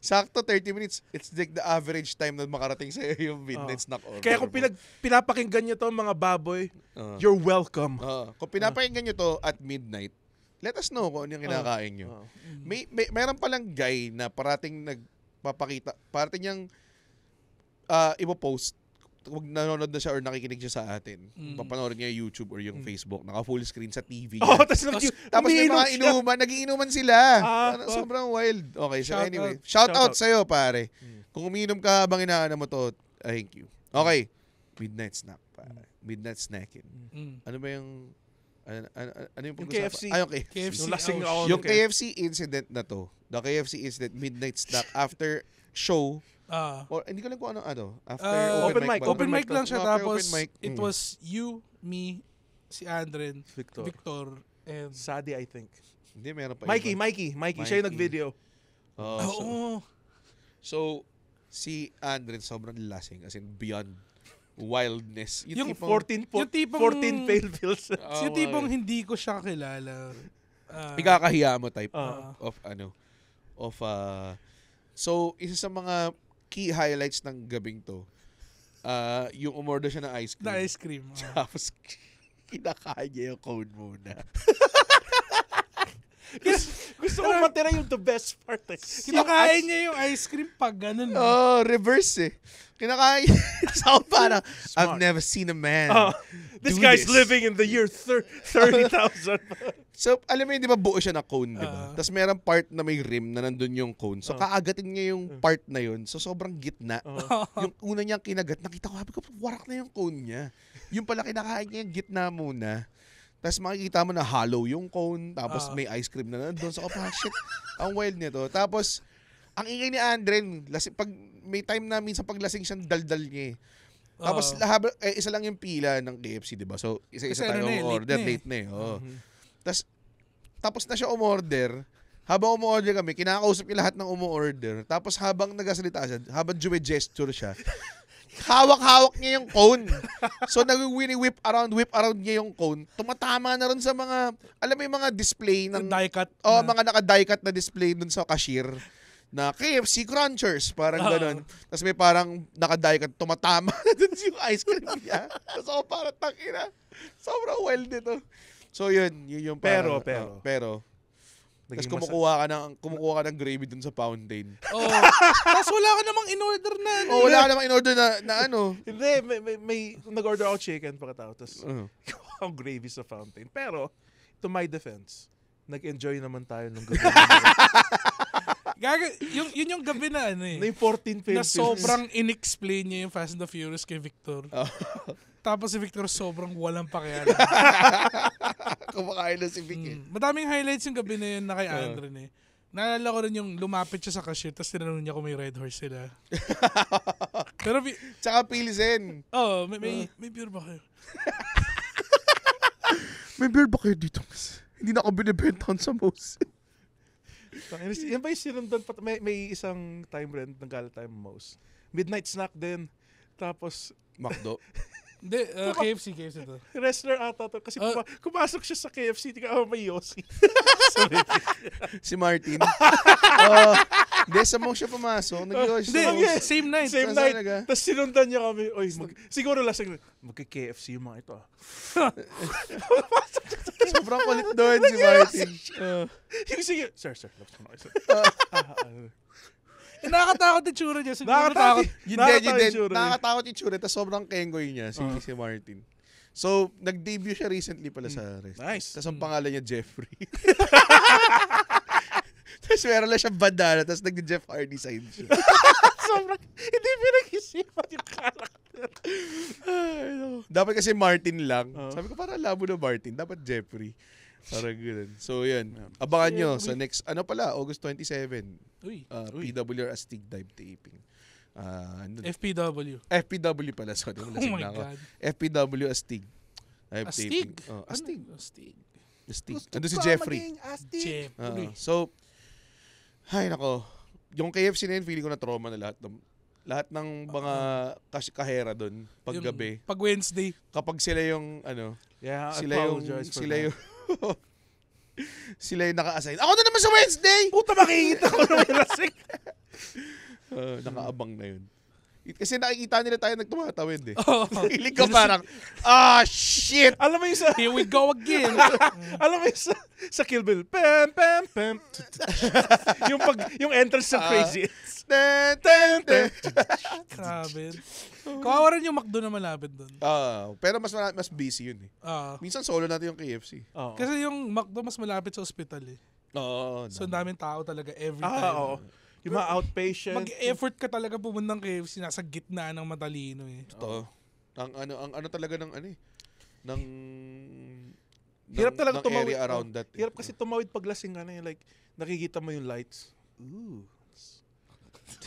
sakto 30 minutes. It's like the average time na makarating sa'yo yung midnight oh. snack order. Kaya kung pinag, pinapakinggan nyo to mga baboy, uh. you're welcome. Uh. Kung pinapakinggan nyo to at midnight, let us know kung ano yung kinakain nyo. Mm. May, may, meron palang guy na parating nagpapakita, parating niyang uh, ipopost wag nanonood na siya or nakikinig siya sa atin, mm. papanoorin niya YouTube or yung mm. Facebook, naka full screen sa TV. Oh, tas nag tapos may mga inuman, nagiinuman sila. Ah, oh. Sobrang wild. Okay, so anyway, out. shout, shout out, out sa'yo pare. Mm. Kung umiinom ka habang inaano mo to, thank you. Okay, midnight snack mm. pare. Midnight snacking. Mm. Ano ba yung ano, ano, ano yung pag-usapan? KFC. Ah, yung KFC. KFC. Yung, yung KFC incident na to, the KFC incident, midnight snack after show, Uh, Or hindi ko lang kung ano, ano. After uh, ah, open, open mic. open, open mic, mic lang siya. tapos mic, it mm. was you, me, si Andren, Victor, Victor and... Sadie, I think. Hindi, meron pa. Mikey, iba. Mikey, Mikey, Mikey. Siya yung nag-video. Oh, so, oh. so, si Andren sobrang lasing. As in, beyond wildness. Yung, yung tipong, 14, po, yung tipong, 14 pale pills. Oh, yung tipong wow. hindi ko siya kilala. Uh, Ikakahiya mo type uh, of, of ano. Of, uh, so, isa sa mga key highlights ng gabing to, uh, yung umorder siya ng ice cream. Na ice cream. Oh. Tapos, kinakain niya yung cone muna. gusto, gusto ano? ko matira yung the best part. Eh. Kinakain niya yung ice cream pag ganun. Oo, eh. oh, reverse eh. Kinakain. sa para I've never seen a man uh, This guy's this. living in the year 30,000. so, alam mo yun, di ba buo siya na cone, di ba? Uh, Tapos meron part na may rim na nandun yung cone. So, uh, kaagatin niya yung uh-huh. part na yun. So, sobrang gitna. Uh, yung una niyang kinagat, nakita ko, habi ko, warak na yung cone niya. Yung pala kinakain niya yung gitna muna. Tapos makikita mo na hollow yung cone, tapos uh, may ice cream na nandun. So, oh, shit, ang wild nito. Tapos, ang ingay ni Andren, lasi, pag may time na minsan paglasing siya, daldal niya eh. Tapos uh, lahab, eh, isa lang yung pila ng KFC, di ba? So, isa-isa ano tayong ano eh, order, eh. late na eh. Oh. Mm-hmm. Tapos, tapos na siya umorder, habang umorder kami, kinakausap niya lahat ng umorder. Tapos habang nagasalita siya, habang gesture siya, hawak-hawak niya yung cone. So nag-wini-whip around, whip around niya yung cone. Tumatama na ron sa mga, alam mo yung mga display ng... Die-cut. Oh, na. mga naka-die-cut na display dun sa cashier na KFC Crunchers, parang uh-huh. ganun. Tapos may parang nakadike at tumatama na dun yung ice cream niya. Tapos ako parang takina. Sobrang wild nito. So yun, yun yung parang, pero, pero, uh, pero tapos kumukuha ka ng kumukuha ka ng gravy dun sa fountain. Oh. Tapos wala ka namang in-order na. Ano. Oh, wala eh. ka namang in-order na, na ano. Hindi, may, may, may nag-order ako chicken pagkatao. Tapos uh-huh. ang gravy sa fountain. Pero, to my defense, nag-enjoy naman tayo ng gravy. Gaga, yung, yun yung gabi na ano eh. Na yung 14 films. Na sobrang inexplain niya yung Fast and the Furious kay Victor. Oh. Tapos si Victor sobrang walang pakialam. Kumakain na si Vic Mm. Madaming highlights yung gabi na yun na kay oh. Andren eh. Naalala ko rin yung lumapit siya sa cashier tapos tinanong niya kung may red horse sila. Pero bi- Tsaka pilisin. Oo, oh, may, may, oh. may beer ba kayo? may beer ba kayo dito, miss? Hindi na ako binibenta sa Moses yan ba yung sinundan? Pa, may, may isang time rent ng Gala Time Mouse. Midnight snack din. Tapos... McDo. Hindi, uh, Kuma- KFC, KFC to. Wrestler ata to. Kasi uh, kumasok siya sa KFC, tika, oh, may Yossi. si Martin. uh, hindi, sa mong siya pumasok, uh, nag-Yossi. Hindi, same night. Same Saan night. Naga? Tapos sinundan niya kami. Oy, mag- siguro lasing, magka-KFC yung mga ito ah. Sobrang kulit doon si Martin. Uh, sige, sir, sir, love ko na kayo. Ah, ah, ah. Nakakatakot yung tsura niya. Siguro nakakatakot. Hindi, din, yun din. Nakakatakot yung tsura. Tapos sobrang kengoy niya, si, uh. si Martin. So, nag-debut siya recently pala sa hmm. rest. Nice. Tapos ang pangalan niya, Jeffrey. tapos meron lang siya bandana, tapos nag-Jeff Hardy side siya. sobrang, hindi pinag-isipan yung character. Dapat kasi Martin lang. Uh-huh. Sabi ko, para labo na Martin. Dapat Jeffrey. Parang ganun. So, yan. Abangan nyo sa next, ano pala, August 27. Uy. Uh, ah, PWR Astig Dive Taping. Uh, ah, ano? FPW. FPW pala. Sorry, wala oh my God. FPW Astig. Dive Astig? Taping. Oh, Astig. Ano? Astig. Astig. Gusto Ando si Jeffrey. Astig. Jeff. Ah, uh, so, ay nako. Yung KFC na yun, feeling ko na trauma na lahat ng lahat ng mga uh-huh. kas- kahera doon pag gabi. Pag Wednesday. Kapag sila yung ano, Yeah, sila yung sila yung Sila yung naka-assign. Ako na naman sa Wednesday! Puta, makikita ko na may lasing. uh, nakaabang na yun. Kasi nakikita nila tayo nagtumatawid eh. Oh. Hiling ko parang, ah, shit! Alam mo yung sa... Here we go again! Alam mo yung sa, sa Kill Bill, pam, pam, pam. yung, pag, yung entrance sa ah. Crazy Hits. Grabe. Kawawa rin yung McDo na malapit doon. Ah, pero mas mas busy yun eh. Uh, Minsan solo natin yung KFC. Uh, Kasi yung McDo mas malapit sa ospital eh. Oo. Oh, so, daming tao talaga every ah, time. Ah, oo. Yung mga outpatient. Mag-effort ka talaga pumunta ng KFC nasa gitna ng matalino eh. Totoo. Ang ano ang ano talaga ng ano eh ng hirap ng, talaga ng tumawid area around that. Eh. Hirap kasi tumawid pag lasing ka ano, na eh. like nakikita mo yung lights. Ooh.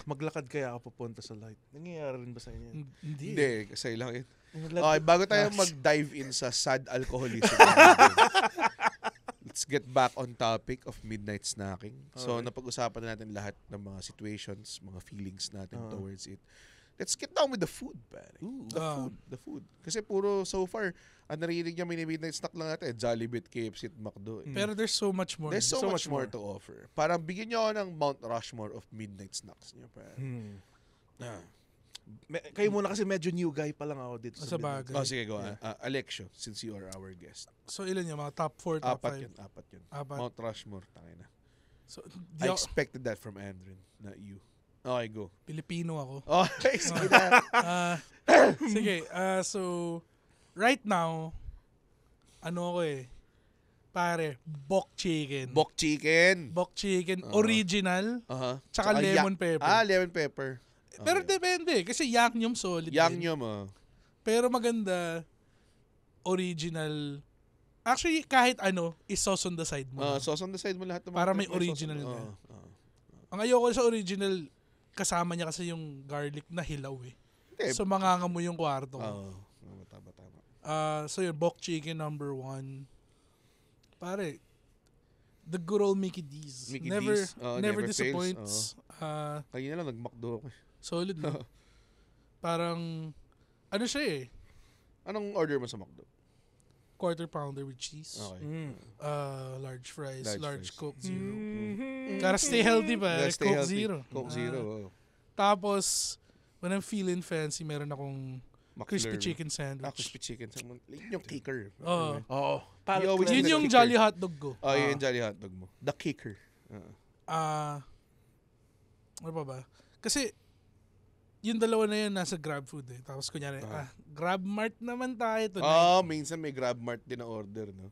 Maglakad kaya ako papunta sa light. Nangyayari rin ba sa inyo? Hindi. Hindi, kasi lang yun. Okay, bago tayo mag-dive in sa sad alcoholism. let's get back on topic of midnight snacking. Alright. So napag-usapan na natin lahat ng mga situations, mga feelings natin uh. towards it. Let's get down with the food, pare. Ooh, the uh. food, the food. Kasi puro so far, ang naririnig niya, may midnight snack lang natin, Jollibee, KFC, at McDo. Eh. Mm. Pero there's so much more. There's so, so much, much more. to offer. Parang bigyan niyo ako ng Mount Rushmore of midnight snacks niyo, pare. Hmm. Ah kayo muna kasi medyo new guy pa lang ako dito sa, sa bagay. Oh, sige, go. Yeah. Uh, Alexio, since you are our guest. So ilan yung mga top 4, top 5? Apat five? yun, apat yun. Apat. Mount Rushmore, tangin na. So, I expected that from Andrin, not you. Okay, go. Pilipino ako. Oh, oh. thanks na. uh, sige, uh, so right now, ano ako eh, pare, bok chicken. Bok chicken? Bok chicken, uh-huh. original, uh-huh. tsaka, tsaka lemon yak- pepper. Ah, lemon pepper. Okay. Pero depende. Kasi Yangnyeom solid Yangnyeom, din. oh. Pero maganda, original. Actually, kahit ano, is sauce on the side mo. Uh, sauce on the side mo lahat naman. Para may original na. Oh, oh, oh. Ang ayoko sa original, kasama niya kasi yung garlic na hilaw eh. Hindi. So manganga mo yung kwarto mo. Oh, Oo. Oh, tama, tama. Uh, so yun, bok chicken number one. Pare, the good old Mickey D's. Mickey never, D's. Oh, never, never disappoints. Fails. Oh. Uh, Kanina lang, nag-McDo ako. Eh. Solid no. Parang, ano siya eh? Anong order mo sa McDo? Quarter pounder with cheese. Okay. Mm. Uh, large fries, large, Large fries. Coke Zero. Mm-hmm. Gotta stay healthy ba? Coke healthy. Zero. Coke ah. Zero. oh. Tapos, when I'm feeling fancy, meron akong crispy chicken sandwich. Ah, crispy chicken. sandwich. Yun yung kicker. Oo. Oo. Palate always cleanser. Yun yung Kicker. Jolly Hot Dog ko. Oh, yun yung ah. Jolly Hotdog mo. The kicker. Uh, ano pa ba? Kasi yung dalawa na yun nasa Grab Food eh. Tapos kunyari, ah, ah Grab Mart naman tayo tonight. Oo, oh, ah, minsan may Grab Mart din na order, no?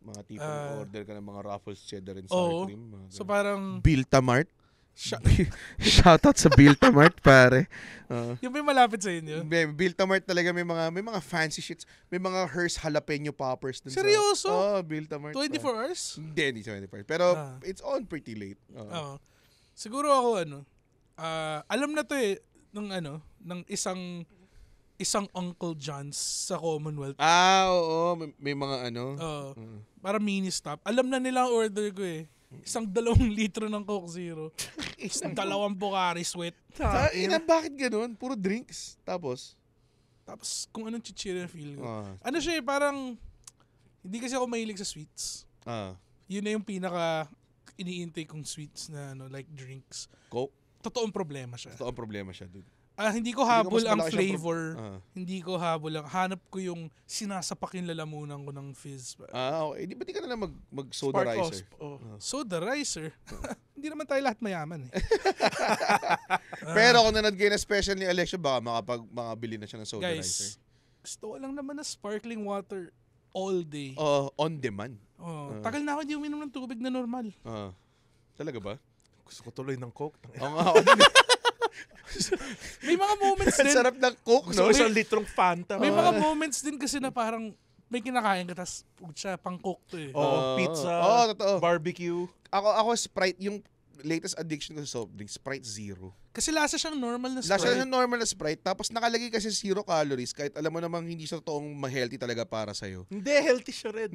Mga tipong uh, order ka ng mga Ruffles cheddar and sour oh, cream. Mga so parang... Bilta Mart? Sh- Shoutout sa Bilta Mart, pare. Uh, yung may malapit sa inyo? May, Bilta Mart talaga may mga may mga fancy shits. May mga Hers jalapeno poppers dun Seryoso? Sa, oh, Bilta Mart. 24 pare. hours? Hindi, hindi 24 Pero ah. it's on pretty late. Oo. Uh. uh, siguro ako ano, uh, alam na to eh, ng ano, ng isang isang Uncle John's sa Commonwealth. Ah, oo. May, may mga ano. Oo. Uh, mm. Para mini stop. Alam na nila ang order ko eh. Isang dalawang litro ng Coke Zero. isang dalawang Bukhari sweat. Sa, ina, bakit ganun? Puro drinks. Tapos? Tapos kung anong chichira feel ko. Ah. Ano siya eh, parang hindi kasi ako mahilig sa sweets. Ah. Yun na yung pinaka iniintay kong sweets na ano, like drinks. Coke? totoong problema siya. Totoong problema siya, dude. Ah, hindi ko habol hindi ko ang flavor. Pro- uh ah. Hindi ko habol ang hanap ko yung sinasapak yung lalamunan ko ng fizz. Ah, okay. Di ba di ka na lang mag mag oh. ah. soda riser? Osp, oh. uh Soda riser. hindi naman tayo lahat mayaman eh. Pero kung nanood kayo na special ni Alexia, baka makapag makabili na siya ng soda Guys, riser. Gusto ko lang naman na sparkling water all day. Oh, uh, on demand. Oh, uh tagal na ako hindi uminom ng tubig na normal. Uh, talaga ba? Gusto ko tuloy ng Coke. Oo nga, may mga moments din. Sarap ng Coke, no? Isang litrong Fanta. May mga moments din kasi na parang may kinakain ka tas putya pang coke to eh. Oo, oh, pizza, oh, totoo. barbecue. Ako ako Sprite yung latest addiction ko sa soft drink, Sprite Zero. Kasi lasa siyang normal na Sprite. Lasa siyang normal na Sprite. Tapos nakalagay kasi zero calories kahit alam mo namang hindi siya totoong ma-healthy talaga para sa'yo. Hindi, healthy siya rin.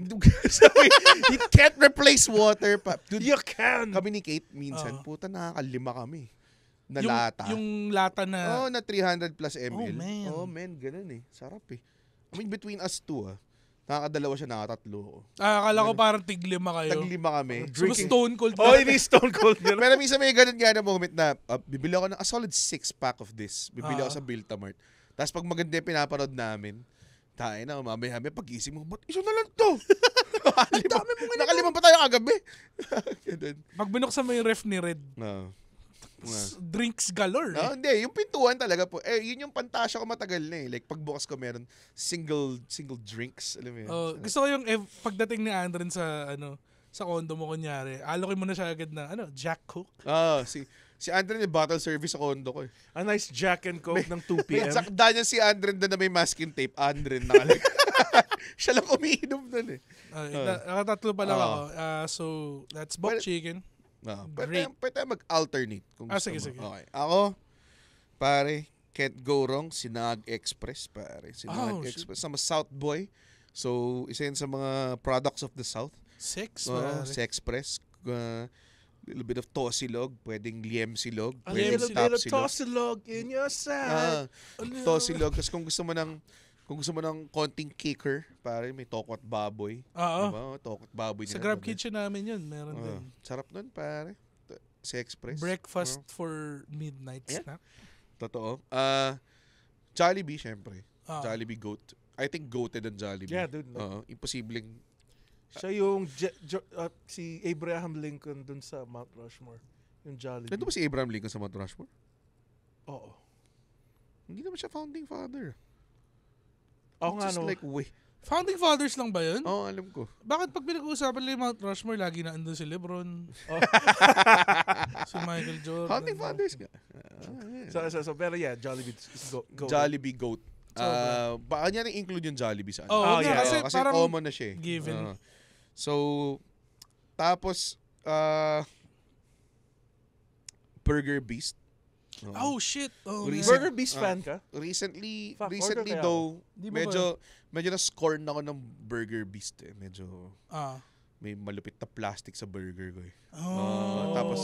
you can't replace water. Pa. Dude, you can. Kami ni Kate minsan, uh. puta nakakalima kami na yung, lata. Yung lata na... Oh, na 300 plus ml. Oh, man. Oh, man. Ganun eh. Sarap eh. I mean, between us two ah. Nakakadalawa siya, nakatatlo. Ah, akala ko parang tiglima kayo. Tiglima kami. So, stone cold. Oh, hindi stone cold yun. Pero minsan may ganun nga na moment na ah, bibili ako ng a solid six pack of this. Bibili ako ah. sa Biltamart. Tapos pag maganda yung pinapanood namin, tayo na, mamaya may pag-isip mo, ba't isa na lang to? Nakalima, Ang dami mo nga nito. pa tayo kagabi. ganun. Pag binuksan mo yung ref ni Red, No. Ah drinks galore. No, ah, hindi, yung pintuan talaga po. Eh, yun yung pantasya ko matagal na eh. Like, pagbukas ko meron single single drinks, alam mo yun. Oh, gusto ko yung eh, pagdating ni Andren sa ano, sa condo mo kunyari, alokin mo na siya agad na ano, Jack Cook. oh, ah, si Si Andren yung bottle service sa condo ko eh. A nice Jack and Coke may, ng 2 p.m. Sakda niya si Andren doon na may masking tape. Andren na Siya lang umiinom doon eh. Uh, uh, nakatatlo pa lang uh, ako. Uh, so, that's Bok well, Chicken. Oh, pwede, Great. pwede mag-alternate kung Ah, sige, mo. sige. Okay. Ako, pare, can't go wrong, Sinag Express, pare. Sinag Oh, Express. I'm a South boy. So, isa yan sa mga products of the South. Six, Oo, oh, pare. sa Express. Uh, little bit of tosilog, pwedeng liem silog, A pwedeng little, tap little silog. tosilog in your ah, side. Ah, tosilog. Tapos kung gusto mo ng kung gusto mo ng konting kicker, pare, may toko at baboy. Oo. Ah, diba? Ah. Oh, toko at baboy. Sa Grab Kitchen namin yun, meron oh, din. Sarap nun, pare. Si Express. Breakfast Oo. Oh. for midnight Ayan. snack. Totoo. Uh, Jollibee, syempre. Oo. Jollibee goat. I think goated ang Jollibee. Yeah, dude. Oo. Imposible. Siya yung Je- Jo- uh, si Abraham Lincoln dun sa Mount Rushmore. Yung Jollibee. Nandun ba si Abraham Lincoln sa Mount Rushmore? Oo. Hindi naman siya founding father. Oh, nga, just no. like, way. Founding fathers lang ba yun? Oo, oh, alam ko. Bakit pag pinag-uusapan nila yung Mount Rushmore, lagi na andun si Lebron, oh. si Michael Jordan. Founding fathers nga. Uh, so, so, so, pero yeah, Jollibee go, goat. Jollibee goat. So, uh, ah, baka niya na-include yung Jollibee sa ano. Oh, oh yeah. yeah. Kasi, kasi parang common na siya. Eh. Given. Uh, so, tapos, uh, Burger Beast. Oh, shit. Oh, Recent- Burger Beast ah, fan ka? Recently, Fuck, recently though, kaya ba medyo, medyo na-scorn ako ng Burger Beast eh. Medyo Ah. may malupit na plastic sa burger ko eh. Oh. Ah, tapos,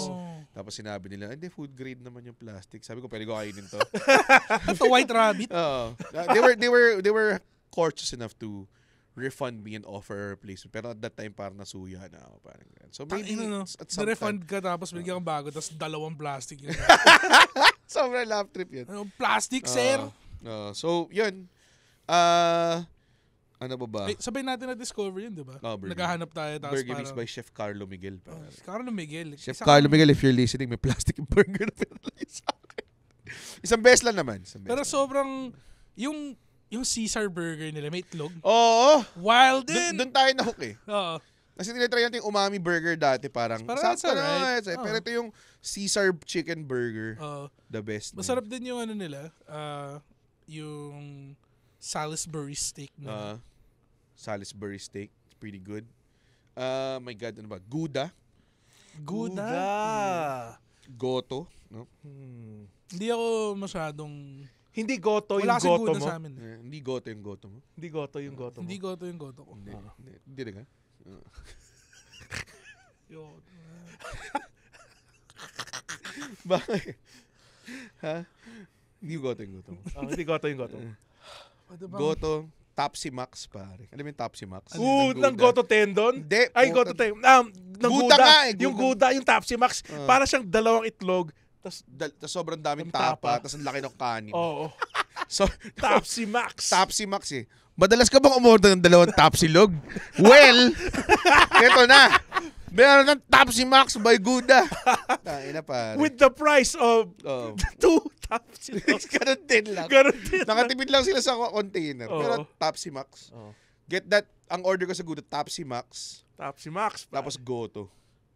tapos sinabi nila, hindi, food grade naman yung plastic. Sabi ko, pwede ko kainin to. Ito, White Rabbit. Uh, they were they were they were cautious enough to refund me and offer replacement. Pero at that time, parang nasuya na ako. Parang ganun. So maybe, Tangin, no? at some refund ka tapos bigyan kang bago, tapos dalawang plastic yun. Sobrang laugh trip yun. Ano, plastic, uh, sir? Uh, so, yun. Uh, ano ba ba? Ay, sabay natin na discover yun, di ba? Oh, Burger. Naghahanap tayo. Tapos burger parang, by Chef Carlo Miguel. Oh, parang. Oh, Carlo Miguel. Chef Isang Carlo Miguel, if you're listening, may plastic burger na pinalagay sa akin. Isang beses lang naman. Isang beses Pero lang. sobrang, yung yung Caesar burger nila, may itlog. Oo. Wild din. Doon tayo nahook eh. Oo. Kasi tinatry natin yung umami burger dati parang. Parang sakto right. Pero ito yung Caesar chicken burger. Oo. The best. Masarap man. din yung ano nila. Uh, yung Salisbury steak na. Uh, ah, Salisbury steak. It's pretty good. Uh, my God, ano ba? Gouda. Gouda. Gouda. Goto. No? Hmm. Hindi ako masyadong hindi goto Wala yung goto mo. Sa amin. Eh, hindi goto yung goto mo. Hindi goto yung goto mo. Hindi goto yung goto ko. Hindi. Hindi, Yo. Ano ba. ha? Hindi goto yung goto mo. Oh, hindi goto yung goto mo. Eh. goto, top si Max, pare. Alam mo yung si Max? Oo, ng, ng Goto Tendon? Hindi. Ay, Goto Tendon. Um, ng Guda. Guda. Nga, eh, Guda. Yung Guda, yung Topsy Max. Uh. Para siyang dalawang itlog tas, dal- tapos sobrang daming Ang tapa, tapa. tapos ang laki ng kanin. Oo. So, Topsy Max. Topsy Max eh. Madalas ka bang umorder ng dalawang Topsy Log? Well, ito na. Meron ng Topsy Max by Guda. Ah, na, pa. With the price of Oh. two Topsy Max. Ganun din lang. Ganun din. Nakatipid lang sila sa container. Oo. Pero Topsy Max. Oh. Get that. Ang order ko sa Guda, Topsy Max. Topsy Max. pa. Tapos Goto.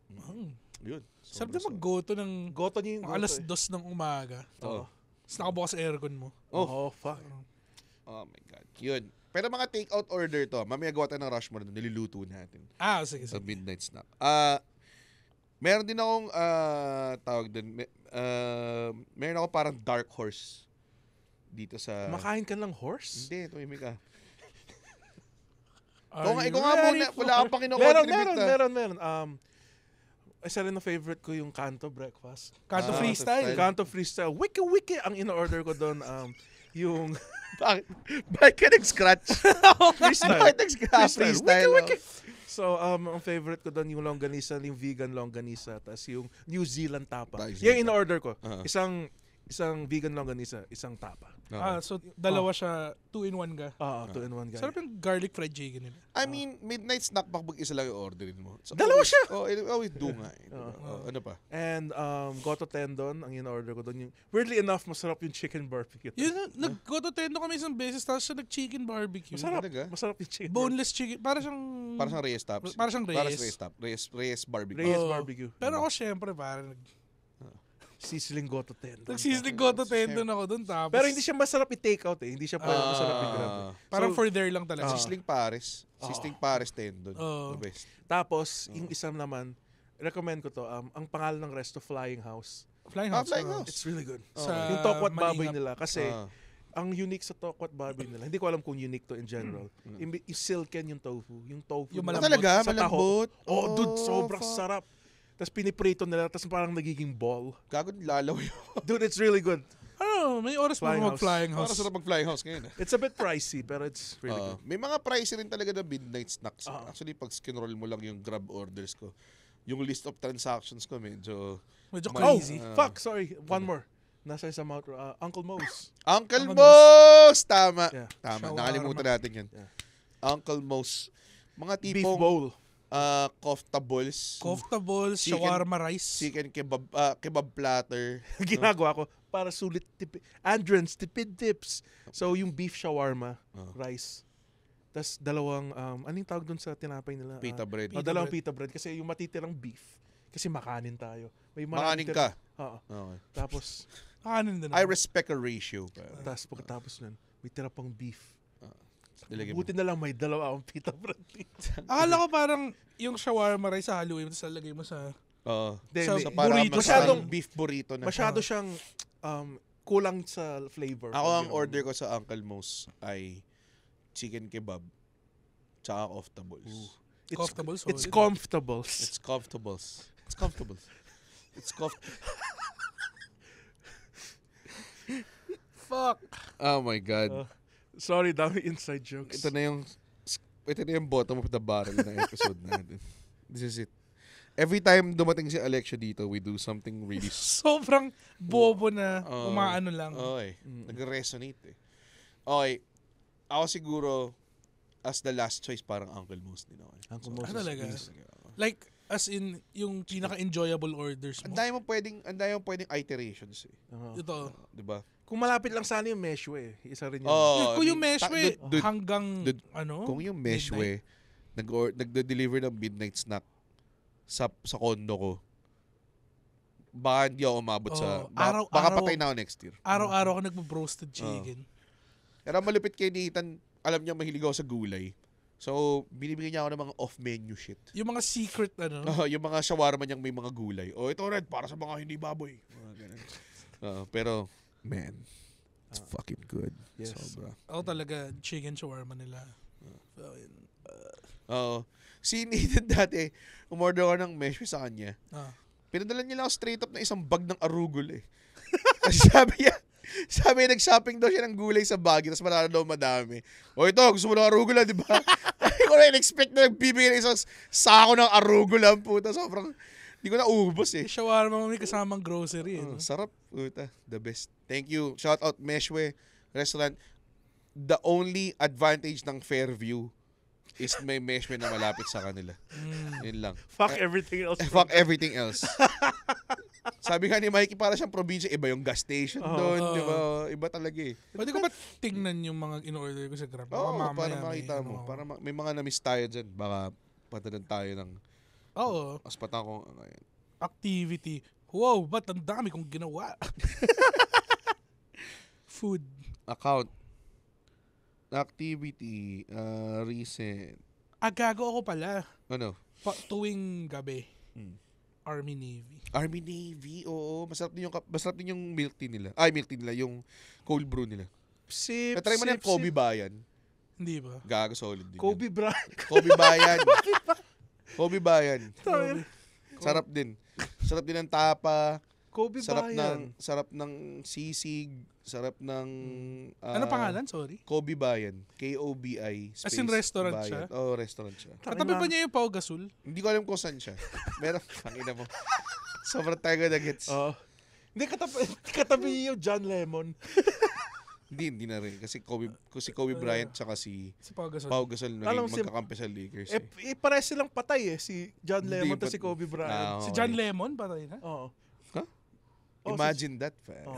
Mm. Yun. Sarap na mag-goto ng goto niya yung goto, eh. dos ng umaga. Oo. Oh. Tapos nakabukas aircon mo. Oh, oh fuck. Oh my God. Yun. Pero mga take-out order to. Mamaya gawa tayo ng rush mo Niluluto natin. Ah, sige, sige. Sa midnight snack. Ah, uh, meron din akong uh, tawag din. Uh, ah, meron ako parang dark horse dito sa... Makain ka lang horse? Hindi, tumimik ka. Kung nga, ikaw nga muna, wala kang pakinukontribute. Meron, meron, meron, meron. Um, isa rin na favorite ko yung Kanto Breakfast. Kanto ah, Freestyle. Freestyle. Kanto Freestyle. Wiki Wiki ang in-order ko doon. Um, yung... Bakit? nag-scratch? Oh, freestyle. Bakit nag-scratch? Freestyle. Wiki, wiki. Oh. So, um, ang favorite ko doon yung longganisa, yung vegan longganisa, tapos yung New Zealand tapa. yung in-order ko. Uh-huh. Isang isang vegan longganisa, isang tapa. Uh-huh. Ah, so dalawa uh-huh. siya, two in one ka. Oo, uh-huh. two in one ka. Sarap yung garlic fried chicken nila. I mean, midnight snack pack pag isa lang yung orderin mo. So, dalawa always, siya. Oh, always do nga. Eh, uh-huh. uh-huh. ano pa? And um, goto tendon, ang in-order ko doon. weirdly enough, masarap yung chicken barbecue. Yun, know, huh? nag-goto tendon kami isang beses, tapos siya nag-chicken barbecue. Masarap. Talaga? Masarap yung chicken. Boneless chicken. Para siyang... Para siyang Reyes Tops. Para siyang Reyes. Para siyang Reyes Reyes, Reyes Barbecue. Reyes oh. Barbecue. Pero ako syempre, parang sisling goto tendon. Nag-sisling goto tendon ako doon tapos. Pero hindi siya masarap i-take out eh. Hindi siya parang Ah. masarap i-grab. Eh. Parang for there lang talaga. Ah. Sisling Pares. Ah. Sisling Pares tendon. Oo. Ah. The best. Tapos, yung isa naman, recommend ko to, um, ang pangalan ng resto, Flying House. Flying Ah, House. flying house. It's really good. Sa yung Tokwat Baboy nila. Kasi, Ah. ang unique sa Tokwat Baboy nila, hindi ko alam kung unique to in general, yung, mm. yung silken yung tofu. Yung tofu. Yung malambot. talaga? Malambot? Oh, dude, sobrang fuck. sarap. Tapos piniprito nila, tapos parang nagiging ball. Gagod lalaw yun. Dude, it's really good. Oh, may oras mo mag-flying house. Oras na mag-flying house ngayon. Eh. it's a bit pricey, pero it's really uh, good. May mga pricey rin talaga na midnight snacks. Uh-huh. Actually, pag skinroll mo lang yung grab orders ko, yung list of transactions ko medyo... Medyo crazy. Oh, uh, fuck, sorry. One more. Nasa isang Mount... Uh, Uncle Mo's. Uncle, Uncle Mo's! Tama. Yeah. Tama. Nakalimutan natin yan. Yeah. Uncle Mo's. Mga tipong... Beef bowl uh, ah, kofta koftables. Koftables, chicken, shawarma rice. Chicken kebab, uh, kebab platter. Ginagawa ko para sulit tipid. Andren's tipid tips. So yung beef shawarma uh. rice. Tapos dalawang, um, anong tawag doon sa tinapay nila? Pita uh, bread. Pita oh, dalawang bread. pita bread. Kasi yung matitirang beef. Kasi makanin tayo. May makanin ka? Oo. Okay. Tapos, makanin din. I respect a ratio. Uh, Tapos pagkatapos nun, may tira pang beef Nilagay Buti na lang may dalawa akong pita bread dito. Akala ko parang yung shawarma rice sa haluin, tapos lalagay mo sa... Oo. Then, sa, sa burrito. Masyadong beef burrito na. Masyado siyang um, kulang sa flavor. Ako ang order ko sa Uncle Mo's ay chicken kebab tsaka Koftables. Ooh. It's, Koftables? It's Comfortables. It's Comfortables. It's Comfortables. it's Coft... Fuck! Oh my God. Uh. Sorry, dami inside jokes. Ito na yung ito na yung bottom of the barrel na episode natin. This is it. Every time dumating si Alexia dito, we do something really... Sobrang bobo na uh, umaano lang. Okay. Mm. Nag-resonate eh. Okay. Ako siguro, as the last choice, parang Uncle Moose din ako. Uncle Moose. Ah, talaga? Like, as in, yung pinaka-enjoyable orders mo. Anday mo pwedeng, anday mo pwedeng iterations eh. Uh-huh. Ito. Uh, diba? Kung malapit lang sana yung Meshwe, isa rin yun. Oh, kung yung Meshwe, dude, hanggang dude, ano? Kung yung Meshwe, nag nagde-deliver ng midnight snack sa sa condo ko. Baka hindi ako umabot oh, sa... Baka, araw, baka araw, patay na ako next year. Araw-araw ako nagbo-broasted chicken. Oh. Pero malupit kay Nathan, alam niya mahilig ako sa gulay. So, binibigyan niya ako ng mga off-menu shit. Yung mga secret, ano? Uh, yung mga shawarma niyang may mga gulay. O, oh, ito red, para sa mga hindi baboy. Mga uh, pero, Man, it's uh, fucking good. Yes. Sobra. Ako talaga, chicken shawarma nila. Fucking, uh, ah. Oo. Si Nathan dati, umorder ko ng mesh sa kanya. Uh, ah. Pinadala niya lang straight up na isang bag ng arugol eh. Kasi sabi niya, sabi niya, nag-shopping daw siya ng gulay sa Baguio, tapos marala daw madami. O ito, gusto mo ng arugula, di ba? Hindi ko na expect na nagbibigay ng isang sako ng arugula, puta. Sobrang, hindi ko na ubos eh. Shawarma mo may kasamang grocery. Eh, Oh, no? Sarap, puta. The best. Thank you. Shout out Meshwe Restaurant. The only advantage ng Fairview is may Meshwe na malapit sa kanila. Mm. Yun lang. Fuck eh, everything else. Eh, fuck everything else. Sabi nga ni Mikey, para siyang probinsya, iba yung gas station oh, doon, di ba? Iba talaga eh. Pwede ko ba tingnan yung mga in-order ko sa Grab? Oo, oh, para makita ano mo. Para ma- may mga na-miss tayo dyan. Baka patanan tayo ng... Oo. Oh. Aspatan ano ko. Ngayon. Activity. Wow, ba't ang dami kong ginawa? Food. Account. Activity. Uh, recent. Agago ah, ako pala. Ano? Pa- tuwing gabi. Hmm. Army Navy. Army Navy, oo. Masarap din yung, masarap din yung milk tea nila. Ay, milk tea nila. Yung cold brew nila. Sip, Natry eh, mo na yung Kobe Bayan. Hindi ba? Gago solid din. Kobe yan. Bryant. Kobe Bayan. Kobe Bayan. Sarap din. Sarap din ang tapa. Kobe sarap Bayan. Ng, sarap ng sisig, sarap ng... Uh, ano ah, pangalan? Sorry. Kobe Bayan. K-O-B-I space As in restaurant Bayan. siya? Oo, oh, restaurant siya. Katabi ba niya yung Pau Gasol? Hindi ko alam kung saan siya. Meron, ina mo. Sobrang tayo na gets. Oo. Uh, hindi, katabi, katabi niya yung John Lemon. Hindi, hindi na rin. Kasi Kobe, si Kobe Bryant tsaka si, si Pau Gasol, Pau Gasol na rin magkakampi si, sa Lakers. Eh, eh. eh pares silang patay eh. Si John Lemon to si Kobe Bryant. Ah, okay. si John Lemon patay na? Oo. Oh, Imagine so, that, pa. Oh.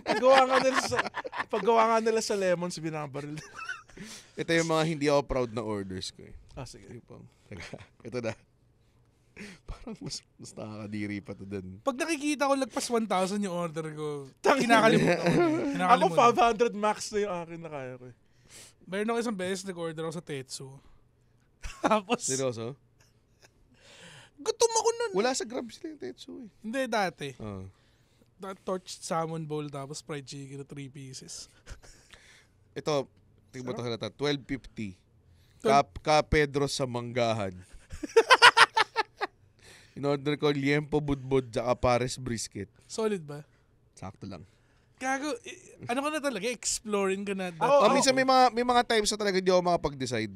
paggawa nga nila sa paggawa nga nila sa lemons binabaril. Ito yung mga hindi ako proud na orders ko eh. Ah, sige. Ito na. Parang mas, mas nakakadiri pa to dun. Pag nakikita ko lagpas 1,000 yung order ko, kinakalimutan ko. Kinakalimutan. Ako 500 max na yung akin na kaya ko eh. Mayroon ako isang beses nag-order ako sa Tetsu. Tapos... Seryoso? Gutom ako nun. Eh. Wala sa Grab sila yung Tetsu eh. Hindi, dati. Uh. Ah. That torch salmon bowl tapos fried chicken na 3 pieces. Ito, tingnan mo ito halata. 12.50. Ka, ka Pedro sa Manggahan. In-order ko liempo budbod sa pares brisket. Solid ba? Sakto lang. Gago, ano ko na talaga? Exploring ka na. Ako, oh, oh, minsan may mga, may mga times na talaga hindi ako makapag-decide.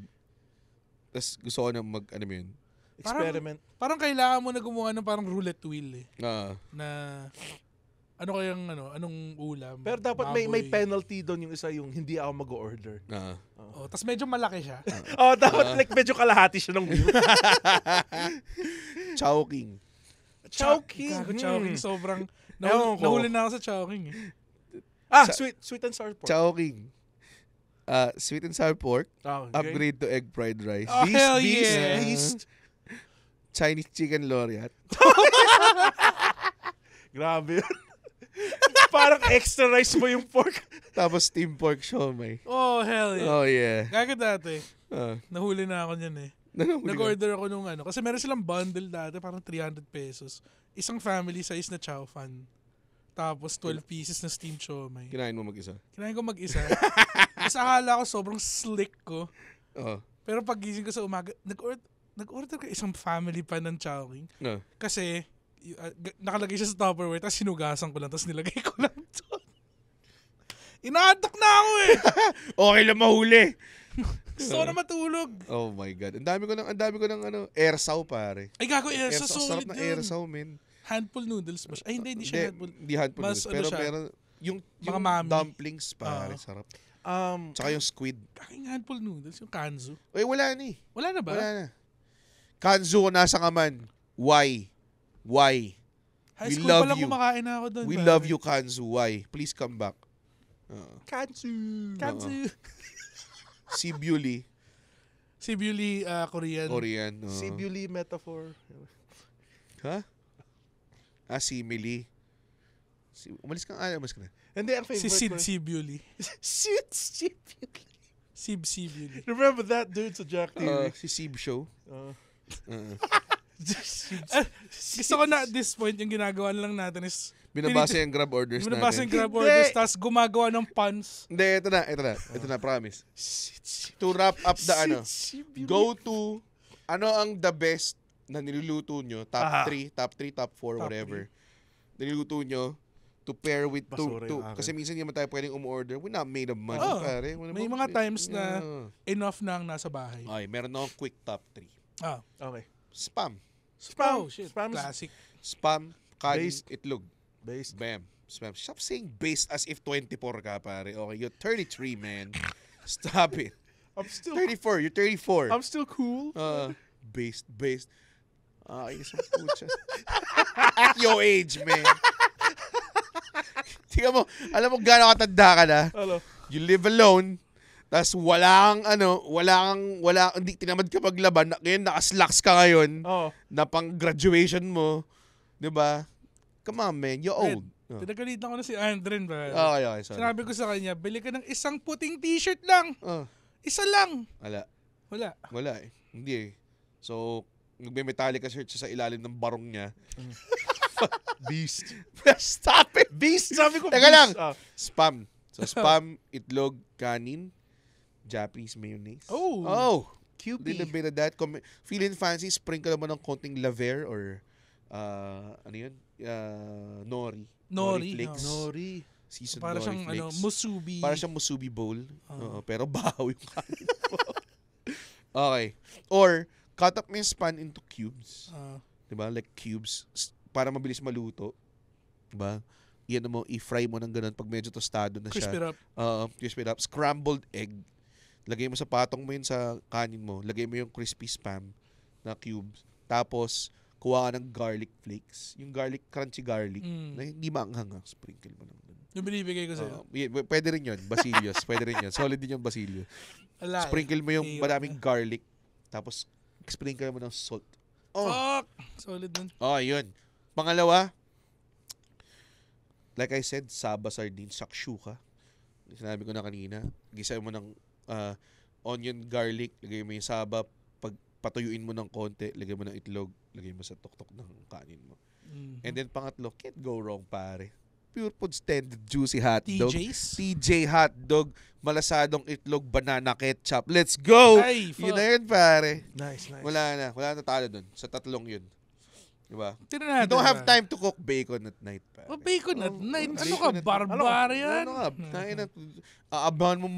Tapos gusto ko na mag, ano yun, Experiment. Parang, parang kailangan mo na gumawa ng parang roulette wheel eh. Ah. Na ano kayang ano, anong ulam? Pero dapat baboy. may may penalty doon yung isa yung hindi ako mag-order. Ah. Oh, tas medyo malaki siya. oh, dapat uh. like medyo kalahati siya ng wheel. Chowking. Chowking. Gago, Chowking. Mm. Sobrang, nahul, nahuli na ako sa Chowking. Eh. Ah, sa- sweet, sweet and sour pork. Chowking. Uh, ah, sweet and sour pork. Oh, okay. Upgrade to egg fried rice. Oh, beast, hell yeah. beast. Chinese chicken laureate. Grabe yun. Parang extra rice mo yung pork. Tapos steam pork siomay. Oh, hell yeah. Oh, yeah. Gago dati. Uh. Nahuli na ako niyan eh. Nanahuli Nag-order ako nung ano. Kasi meron silang bundle dati, parang 300 pesos. Isang family size na chow fan. Tapos 12 pieces na steam siomay. Kinain mo mag-isa? Kinain ko mag-isa. Tapos akala ko sobrang slick ko. Oo. Uh. Pero pag gising ko sa umaga, nag-order, nag-order ka isang family pa ng chowking. No. Kasi, uh, nakalagay siya sa Tupperware, tapos sinugasan ko lang, tapos nilagay ko lang doon. Inaadak na ako eh! okay lang mahuli. Gusto ko na matulog. Oh my God. Ang dami ko ng, ang dami ko ng ano, airsaw pare. Ay gago, airsaw, airsaw solid sarap ng yun. airsaw, men. Handful noodles ba? Ay hindi, hindi siya handful. Hindi handful Mas, noodles. Ano pero ano siya? yung, yung mami. dumplings pare, uh, sarap. Um, Tsaka yung squid. Aking handful noodles, yung kanzu. Eh, wala na eh. Wala na ba? Wala na. Kanzo, nasa ka man. Why? Why? High We school love pa lang you. kumakain na ako doon. We pare. love you, Kanzu. Why? Please come back. Uh, Kanzu. Kanzu. Uh-uh. si Bully. Sibuli, uh, Korean. Korean. Uh. Sibuli metaphor. Ha? Huh? Ah, simile. Si, umalis ka, ah, umalis ka na. Hindi, ang favorite Si Sid ko. Sibuli. Sid Sibuli. Sib Sibuli. Remember that dude sa Jack TV? Uh, si Sib Show. Uh. Mm. Gusto ko na at this point, yung ginagawa lang natin is Binabasa yung grab orders binabasa natin. yung grab orders, Hindi. tapos gumagawa ng puns. Hindi, ito na, ito na. Ito na, promise. To wrap up the ano, go to, ano ang the best na niluluto nyo, top 3, top 3, top 4, whatever, whatever. Niluluto nyo to pair with, to, Basura to, kasi minsan hindi naman tayo pwedeng umorder. We're not made of money, Oo. pare. Wala May mga times na enough na ang nasa bahay. Okay, meron akong quick top 3. Ah. Okay. Spam. Spam. Oh, shit. Spam. Classic. Spam, kain, Based. itlog. Based. Bam. Spam. Stop saying based as if 24 ka, pare. Okay, you're 33, man. Stop it. I'm still 34. You're 34. I'm still cool. Uh, based, based. Ah, uh, isang putya. At your age, man. Tingnan mo, alam mo gano'ng katanda ka na. Hello. You live alone. Tapos walang ano, wala walang wala hindi tinamad ka maglaban. Ngayon naka-slacks ka ngayon. Oh. Na pang-graduation mo, 'di ba? Come on, man, you're old. Oh. Pinagalitan ko na si Andren Oh, Okay, okay, sorry. Sinabi ko sa kanya, bili ka ng isang puting t-shirt lang. Oh. Isa lang. Wala. Wala. Wala eh. Hindi eh. So, nagme-metallica shirt siya sa ilalim ng barong niya. Beast. Stop it! Beast! Sabi ko, Teka beast. lang. Ah. Spam. So, spam, itlog, kanin, Japanese mayonnaise. Oh! Oh! Cupie. Little eh. bit of that. Com- feeling fancy, sprinkle mo ng konting laver or uh, ano yun? Uh, nori. Nori. Nori. Flakes. No. nori. Seasoned para nori siyang ano, musubi. Para siyang musubi bowl. Uh. Uh, pero bahaw yung kanin mo. okay. Or, cut up mo yung span into cubes. Uh. Diba? Like cubes. Para mabilis maluto. Diba? Iyan mo, i-fry mo ng ganun pag medyo tostado na Crisp siya. Crisp it up. Uh, crisp it up. Scrambled egg Lagay mo sa patong mo yun sa kanin mo. Lagay mo yung crispy spam na cubes. Tapos, kuha ka ng garlic flakes. Yung garlic, crunchy garlic. Mm. Na hindi maanghang. Ah. Sprinkle mo lang dun. Yung binibigay ko sa'yo? Uh, yeah, pwede rin yun. Basilios. pwede rin yun. Solid din yung basilio. Eh. Sprinkle mo yung maraming garlic. Tapos, sprinkle mo ng salt. Oh. Fuck! Solid dun. Oh, yun. Pangalawa, like I said, saba sardine, shakshuka. Sinabi ko na kanina. Gisa mo ng uh, onion, garlic, lagay mo yung saba, pag patuyuin mo ng konti, lagay mo ng itlog, lagay mo sa tuktok ng kanin mo. Mm-hmm. And then pangatlo, can't go wrong pare. Pure Foods tended juicy hot dog. TJ's? TJ hot dog, malasadong itlog, banana ketchup. Let's go! Ay, yun na yun, pare. Nice, nice. Wala na. Wala na talo dun. Sa tatlong yun. Diba? Tignan You don't have time to cook bacon at night, pare. Oh, bacon at oh, oh, ano night? Ano ka, barbarian? Ano ka, tayo hmm. na, aabahan mo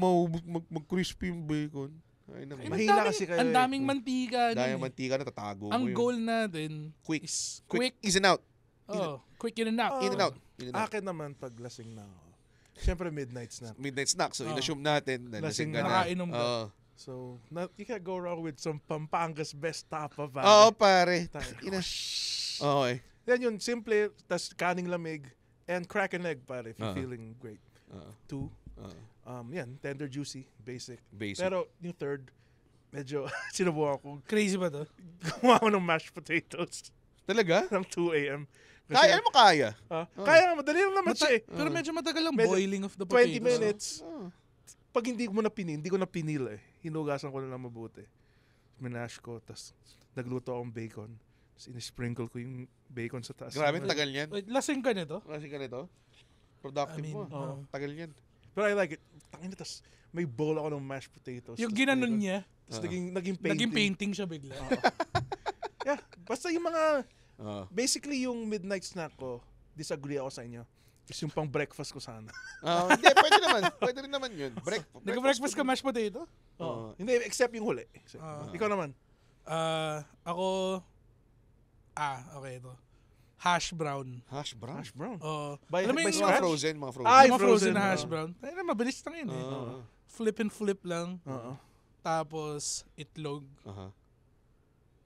mag, crispy yung bacon. Ay, naku. Mahina kasi kayo. Ang eh. daming mantika. Ang daming eh. mantika na tatago Ang goal natin quick, is quick. Is and out. Oh, quick in and out. Oh, in and out. Akin naman pag lasing na ako. Siyempre, midnight snack. Midnight snack. So, oh. in-assume natin na lasing, lasing ka na. Nakainom ka. Uh, so, not, you can go wrong with some Pampanga's best tapa, pare. Oo, pare. Ina- Okay. Then yun, simple, tas kaning lamig, and crack an egg, pare, if you're uh-huh. feeling great. Uh-huh. Two, uh-huh. um, yan, tender, juicy, basic. Basic. Pero yung third, medyo sinubukan ko. Crazy ba to? Gumawa ko ng mashed potatoes. Talaga? Ng 2 a.m. kaya, mo kaya. Uh, oh. Kaya, madali lang naman Mata- siya eh. Pero oh. medyo matagal ang medyo, boiling of the potatoes. 20 minutes. Oh. oh. Pag hindi ko na napinil, hindi ko napinil eh. Hinugasan ko na lang mabuti. Minash ko, tas nagluto akong bacon tapos in-sprinkle ko yung bacon sa taas. Grabe, tagal niyan. Wait, lasing ka nito? Lasing ka nito? Productive I mean, mo. Uh, tagal niyan. Pero I like it. Tangin na, may bowl ako ng mashed potatoes. Yung ginanon niya. Tapos uh ah. naging, naging painting. Naging painting siya bigla. uh yeah, basta yung mga, uh basically yung midnight snack ko, disagree ako sa inyo. Is yung pang breakfast ko sana. uh, hindi, pwede naman. Pwede rin naman yun. Break, breakfast, breakfast ka mashed potato? Oo. Uh-huh. Hindi, except yung huli. Except, uh-huh. Ikaw naman. Uh, ako, Ah, okay ito. Hash brown. Hash brown? Hash brown. Oo. By, Alam mo yung mga frozen, mga frozen. Ah, yung mga frozen, frozen hash brown. Ay, eh, na, mabilis lang yun eh. Uh-huh. Flip and flip lang. Uh-huh. Tapos, itlog. Uh-huh.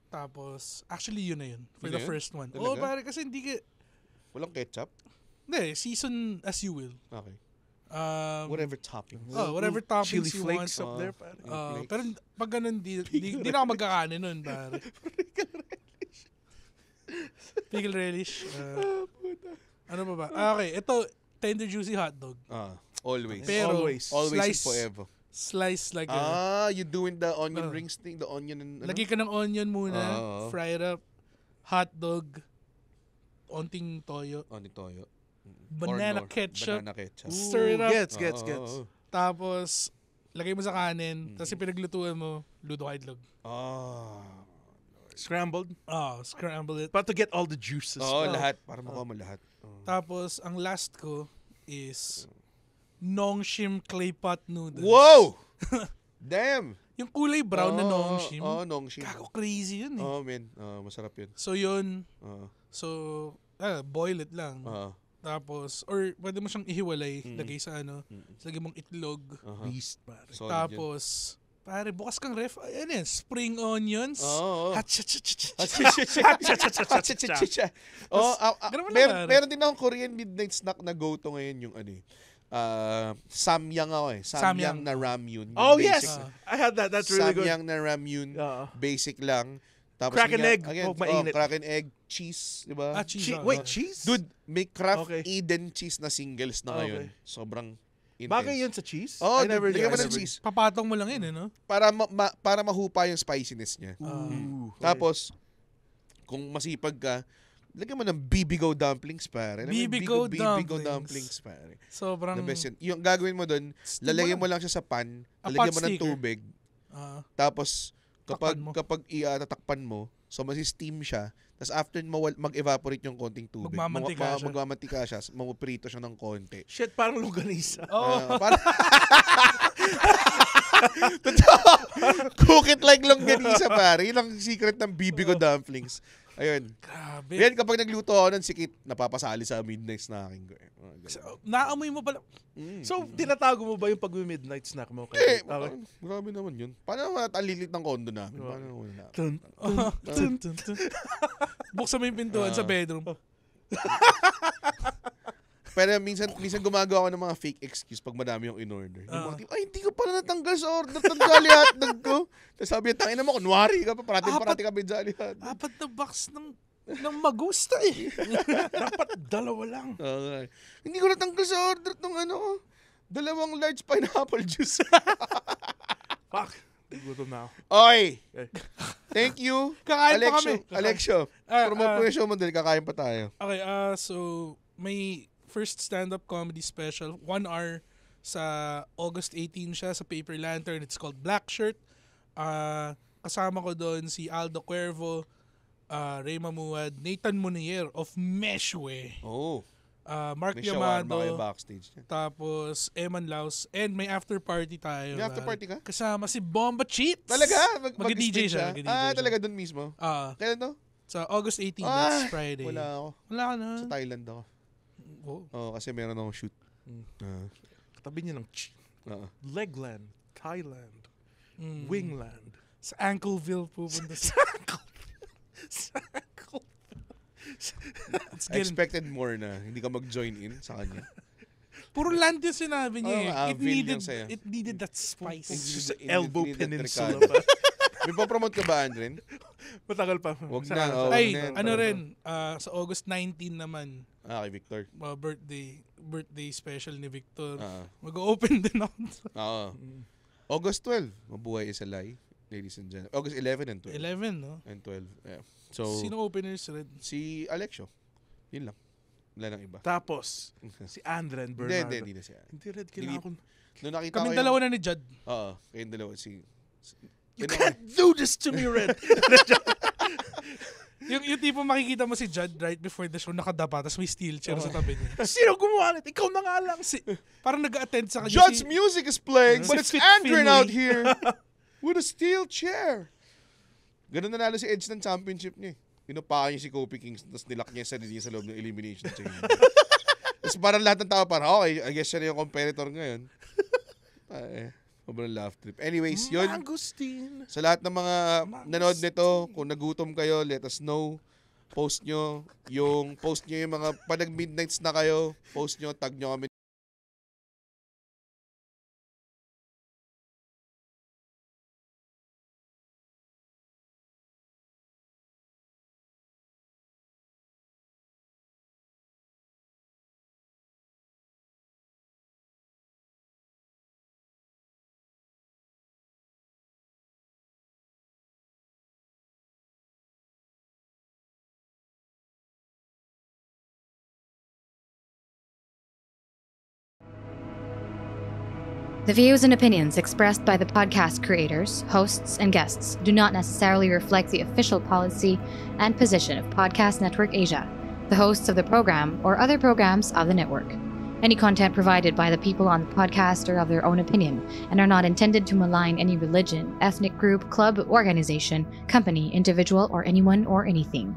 Tapos, actually yun na yun. For yun the yun? first one. Oo, oh, pare, kasi hindi ka... Walang ketchup? Hindi, season as you will. Okay. Um, whatever topping. Oh, whatever topping you want. Oh. Oh, Chili flakes up there, pare. Uh, pero pag ganun, di, di, di na ako magkakanin nun, pare. Pickle relish. Uh, ano pa ba? Ah, okay, ito, tender juicy hot dog. Ah, always. Pero, always. Always slice, forever. Slice like Ah, you doing the onion uh, rings thing, the onion and ano? Lagi ka ng onion muna, uh, fry it up, hot dog, onting toyo. Onting toyo. Banana Or, ketchup. Banana ketchup. Ooh, stir it up. Gets, gets, gets. Tapos, lagay mo sa kanin, mm. tapos yung pinaglutuan mo, luto itlog. Ah. Oh. Scrambled? Oh, ah, scrambled it. But to get all the juices. Oo, oh. lahat. Para oh. makuha mo lahat. Oo. Oh. Tapos, ang last ko is Nongshim clay pot noodles. Wow! Damn! Yung kulay brown na Oo, Nongshim. Oo, Nongshim. Kako crazy yun eh. Oh, man. Oo, masarap yun. So yun, Oo. so ah, boil it lang. Oo. Tapos, or pwede mo siyang ihiwalay, mm. lagay sa ano, mm. lagay mong itlog. Aha. Beast, pare. Solid yun. Tapos, Pare, bukas kang ref. Ayan yan, spring onions. Oo. Oh, oh. oh, uh, uh, meron, meron din akong Korean midnight snack na go-to ngayon yung ano eh. Uh, samyang ako eh. Samyang, samyang. na ramyun. Oh, basic. yes! Uh, I had that. That's really samyang good. Samyang na ramyun. Uh, basic lang. Tapos crack and egg. Again, oh, mainit. Oh, crack and egg, cheese, Diba? Ah, cheese. Che- wait, cheese? Dude, may Kraft okay. Eden cheese na singles na ngayon. Sobrang Intense. Bagay yun sa cheese? Oh, I never lagyan mo cheese. Papatong mo lang yun, eh, no? Para ma- ma- para mahupa yung spiciness niya. Ooh. Ah. Tapos kung masipag ka, lagyan mo ng bibigo dumplings pare. Bibigo, bibigo dumplings. dumplings pare. Sobrang The best yun. Yung gagawin mo doon, lalagyan mo lang siya sa pan, lalagyan mo ng tubig. Uh-huh. Tapos kapag mo. kapag i ah, mo, so masi-steam siya, tapos after mawal, mag-evaporate yung konting tubig, magmamantika ma- siya. Magmamantika siya, mamuprito siya ng konti. Shit, parang longganisa. Oo. Uh, parang... Totoo. Cook it like longganisa, pare. Yun ang secret ng Bibigo dumplings. Ayun. Grabe. Yan, kapag nagluto ako nun, sikit, napapasali sa midnight snacking ko. Eh. Oh, Kasi, oh, naamoy mo pala. Mm. So, mm. tinatago mo ba yung pag-midnight snack mo? Kay, eh, tawag? grabe naman yun. Paano naman talilit ng kondo na? Paano naman na? Ah, Buksan mo yung pintuan uh, sa ah. bedroom. Oh. Pero minsan minsan gumagawa ako ng mga fake excuse pag madami yung in-order. Uh, mga, ah. ay, hindi ko pala natanggal sa order. Tanggali ng ko. Tapos sabi, tangin mo, kunwari ka pa. Parating apat, parating ka pinjali Apat na box ng nang magusta eh. Dapat dalawa lang. Okay. Hindi ko natanggal sa order tong ano oh. Dalawang large pineapple juice. Fuck. Gutom na ako. Oy! Thank you. Kakain Alexio, pa kami. Kakain. Alexio, uh, promote uh, mo ah. yung show mo dahil kakain pa tayo. Okay, uh, so may first stand-up comedy special, one hour sa August 18 siya sa Paper Lantern. It's called Black Shirt. Uh, kasama ko doon si Aldo Cuervo, uh, Ray Mamuad, Nathan Munier of Meshwe. Oh. Uh, Mark may Yamado. May backstage. Tapos, Eman Laos. And may after party tayo. May after party ka? Kasama si Bomba Cheats. Talaga? Mag- Mag-DJ mag siya. Ah? mag ah, siya. talaga doon mismo? Oo. Uh, ah. Kailan to? Sa August 18, ah, that's Friday. Wala ako. Wala ka na. Sa Thailand ako. Oh. Oo. Oh. oh, kasi meron akong shoot. Mm. Uh. Katabi niya ng ch- uh-uh. Legland, Thailand, mm. Wingland. Sa Ankleville pupunta. sa Ankleville. Sakot. It's I expected more na hindi ka mag-join in sa kanya. Puro land yung sinabi niya. eh. Oh, it, needed, it needed that spice. Just elbow peninsula pa. May papromote ka ba, Andren? Matagal pa. Wag na, oh, Ay, na ano Parang- rin, ah, sa August 19 naman, Ah, kay Victor. ah, birthday birthday special ni Victor. Ah, Mag-open din ako. Oo. August 12, mabuhay isalay ladies and gentlemen. August 11 and 12. 11, no? And 12, yeah. So, Sino openers, Red? Si Alexio. Yun lang. Wala nang iba. Tapos, si Andre and Bernardo. Hindi, hindi, hindi na si Andra. Hindi, Red, kailangan ko. Nung nakita Kaming ko dalawa na ni Judd. Oo, kayong dalawa. Si, si You can't do this to me, Red! yung, yung tipo makikita mo si Judd right before the show, nakadapa, tapos may steel chair oh. sa tabi niya. Sino gumawa nito? Ikaw na nga lang. Si, parang nag-attend sa kanya. Judd's si, music is playing, but si it's Fit Andrin out here with a steel chair. Ganun nanalo si Edge ng championship niya eh. niya si Kofi Kings tapos nilak niya sarili niya sa loob ng elimination chamber. tapos parang lahat ng tao parang, okay, I guess siya na yung competitor ngayon. Ay, ah, eh. sobrang laugh trip. Anyways, yun. Mangustin. Sa lahat ng mga Mangustin. nanood nito, kung nagutom kayo, let us know. Post nyo yung, post nyo yung mga, pag midnights na kayo, post nyo, tag nyo kami The views and opinions expressed by the podcast creators, hosts, and guests do not necessarily reflect the official policy and position of Podcast Network Asia, the hosts of the program, or other programs of the network. Any content provided by the people on the podcast are of their own opinion and are not intended to malign any religion, ethnic group, club, organization, company, individual, or anyone or anything.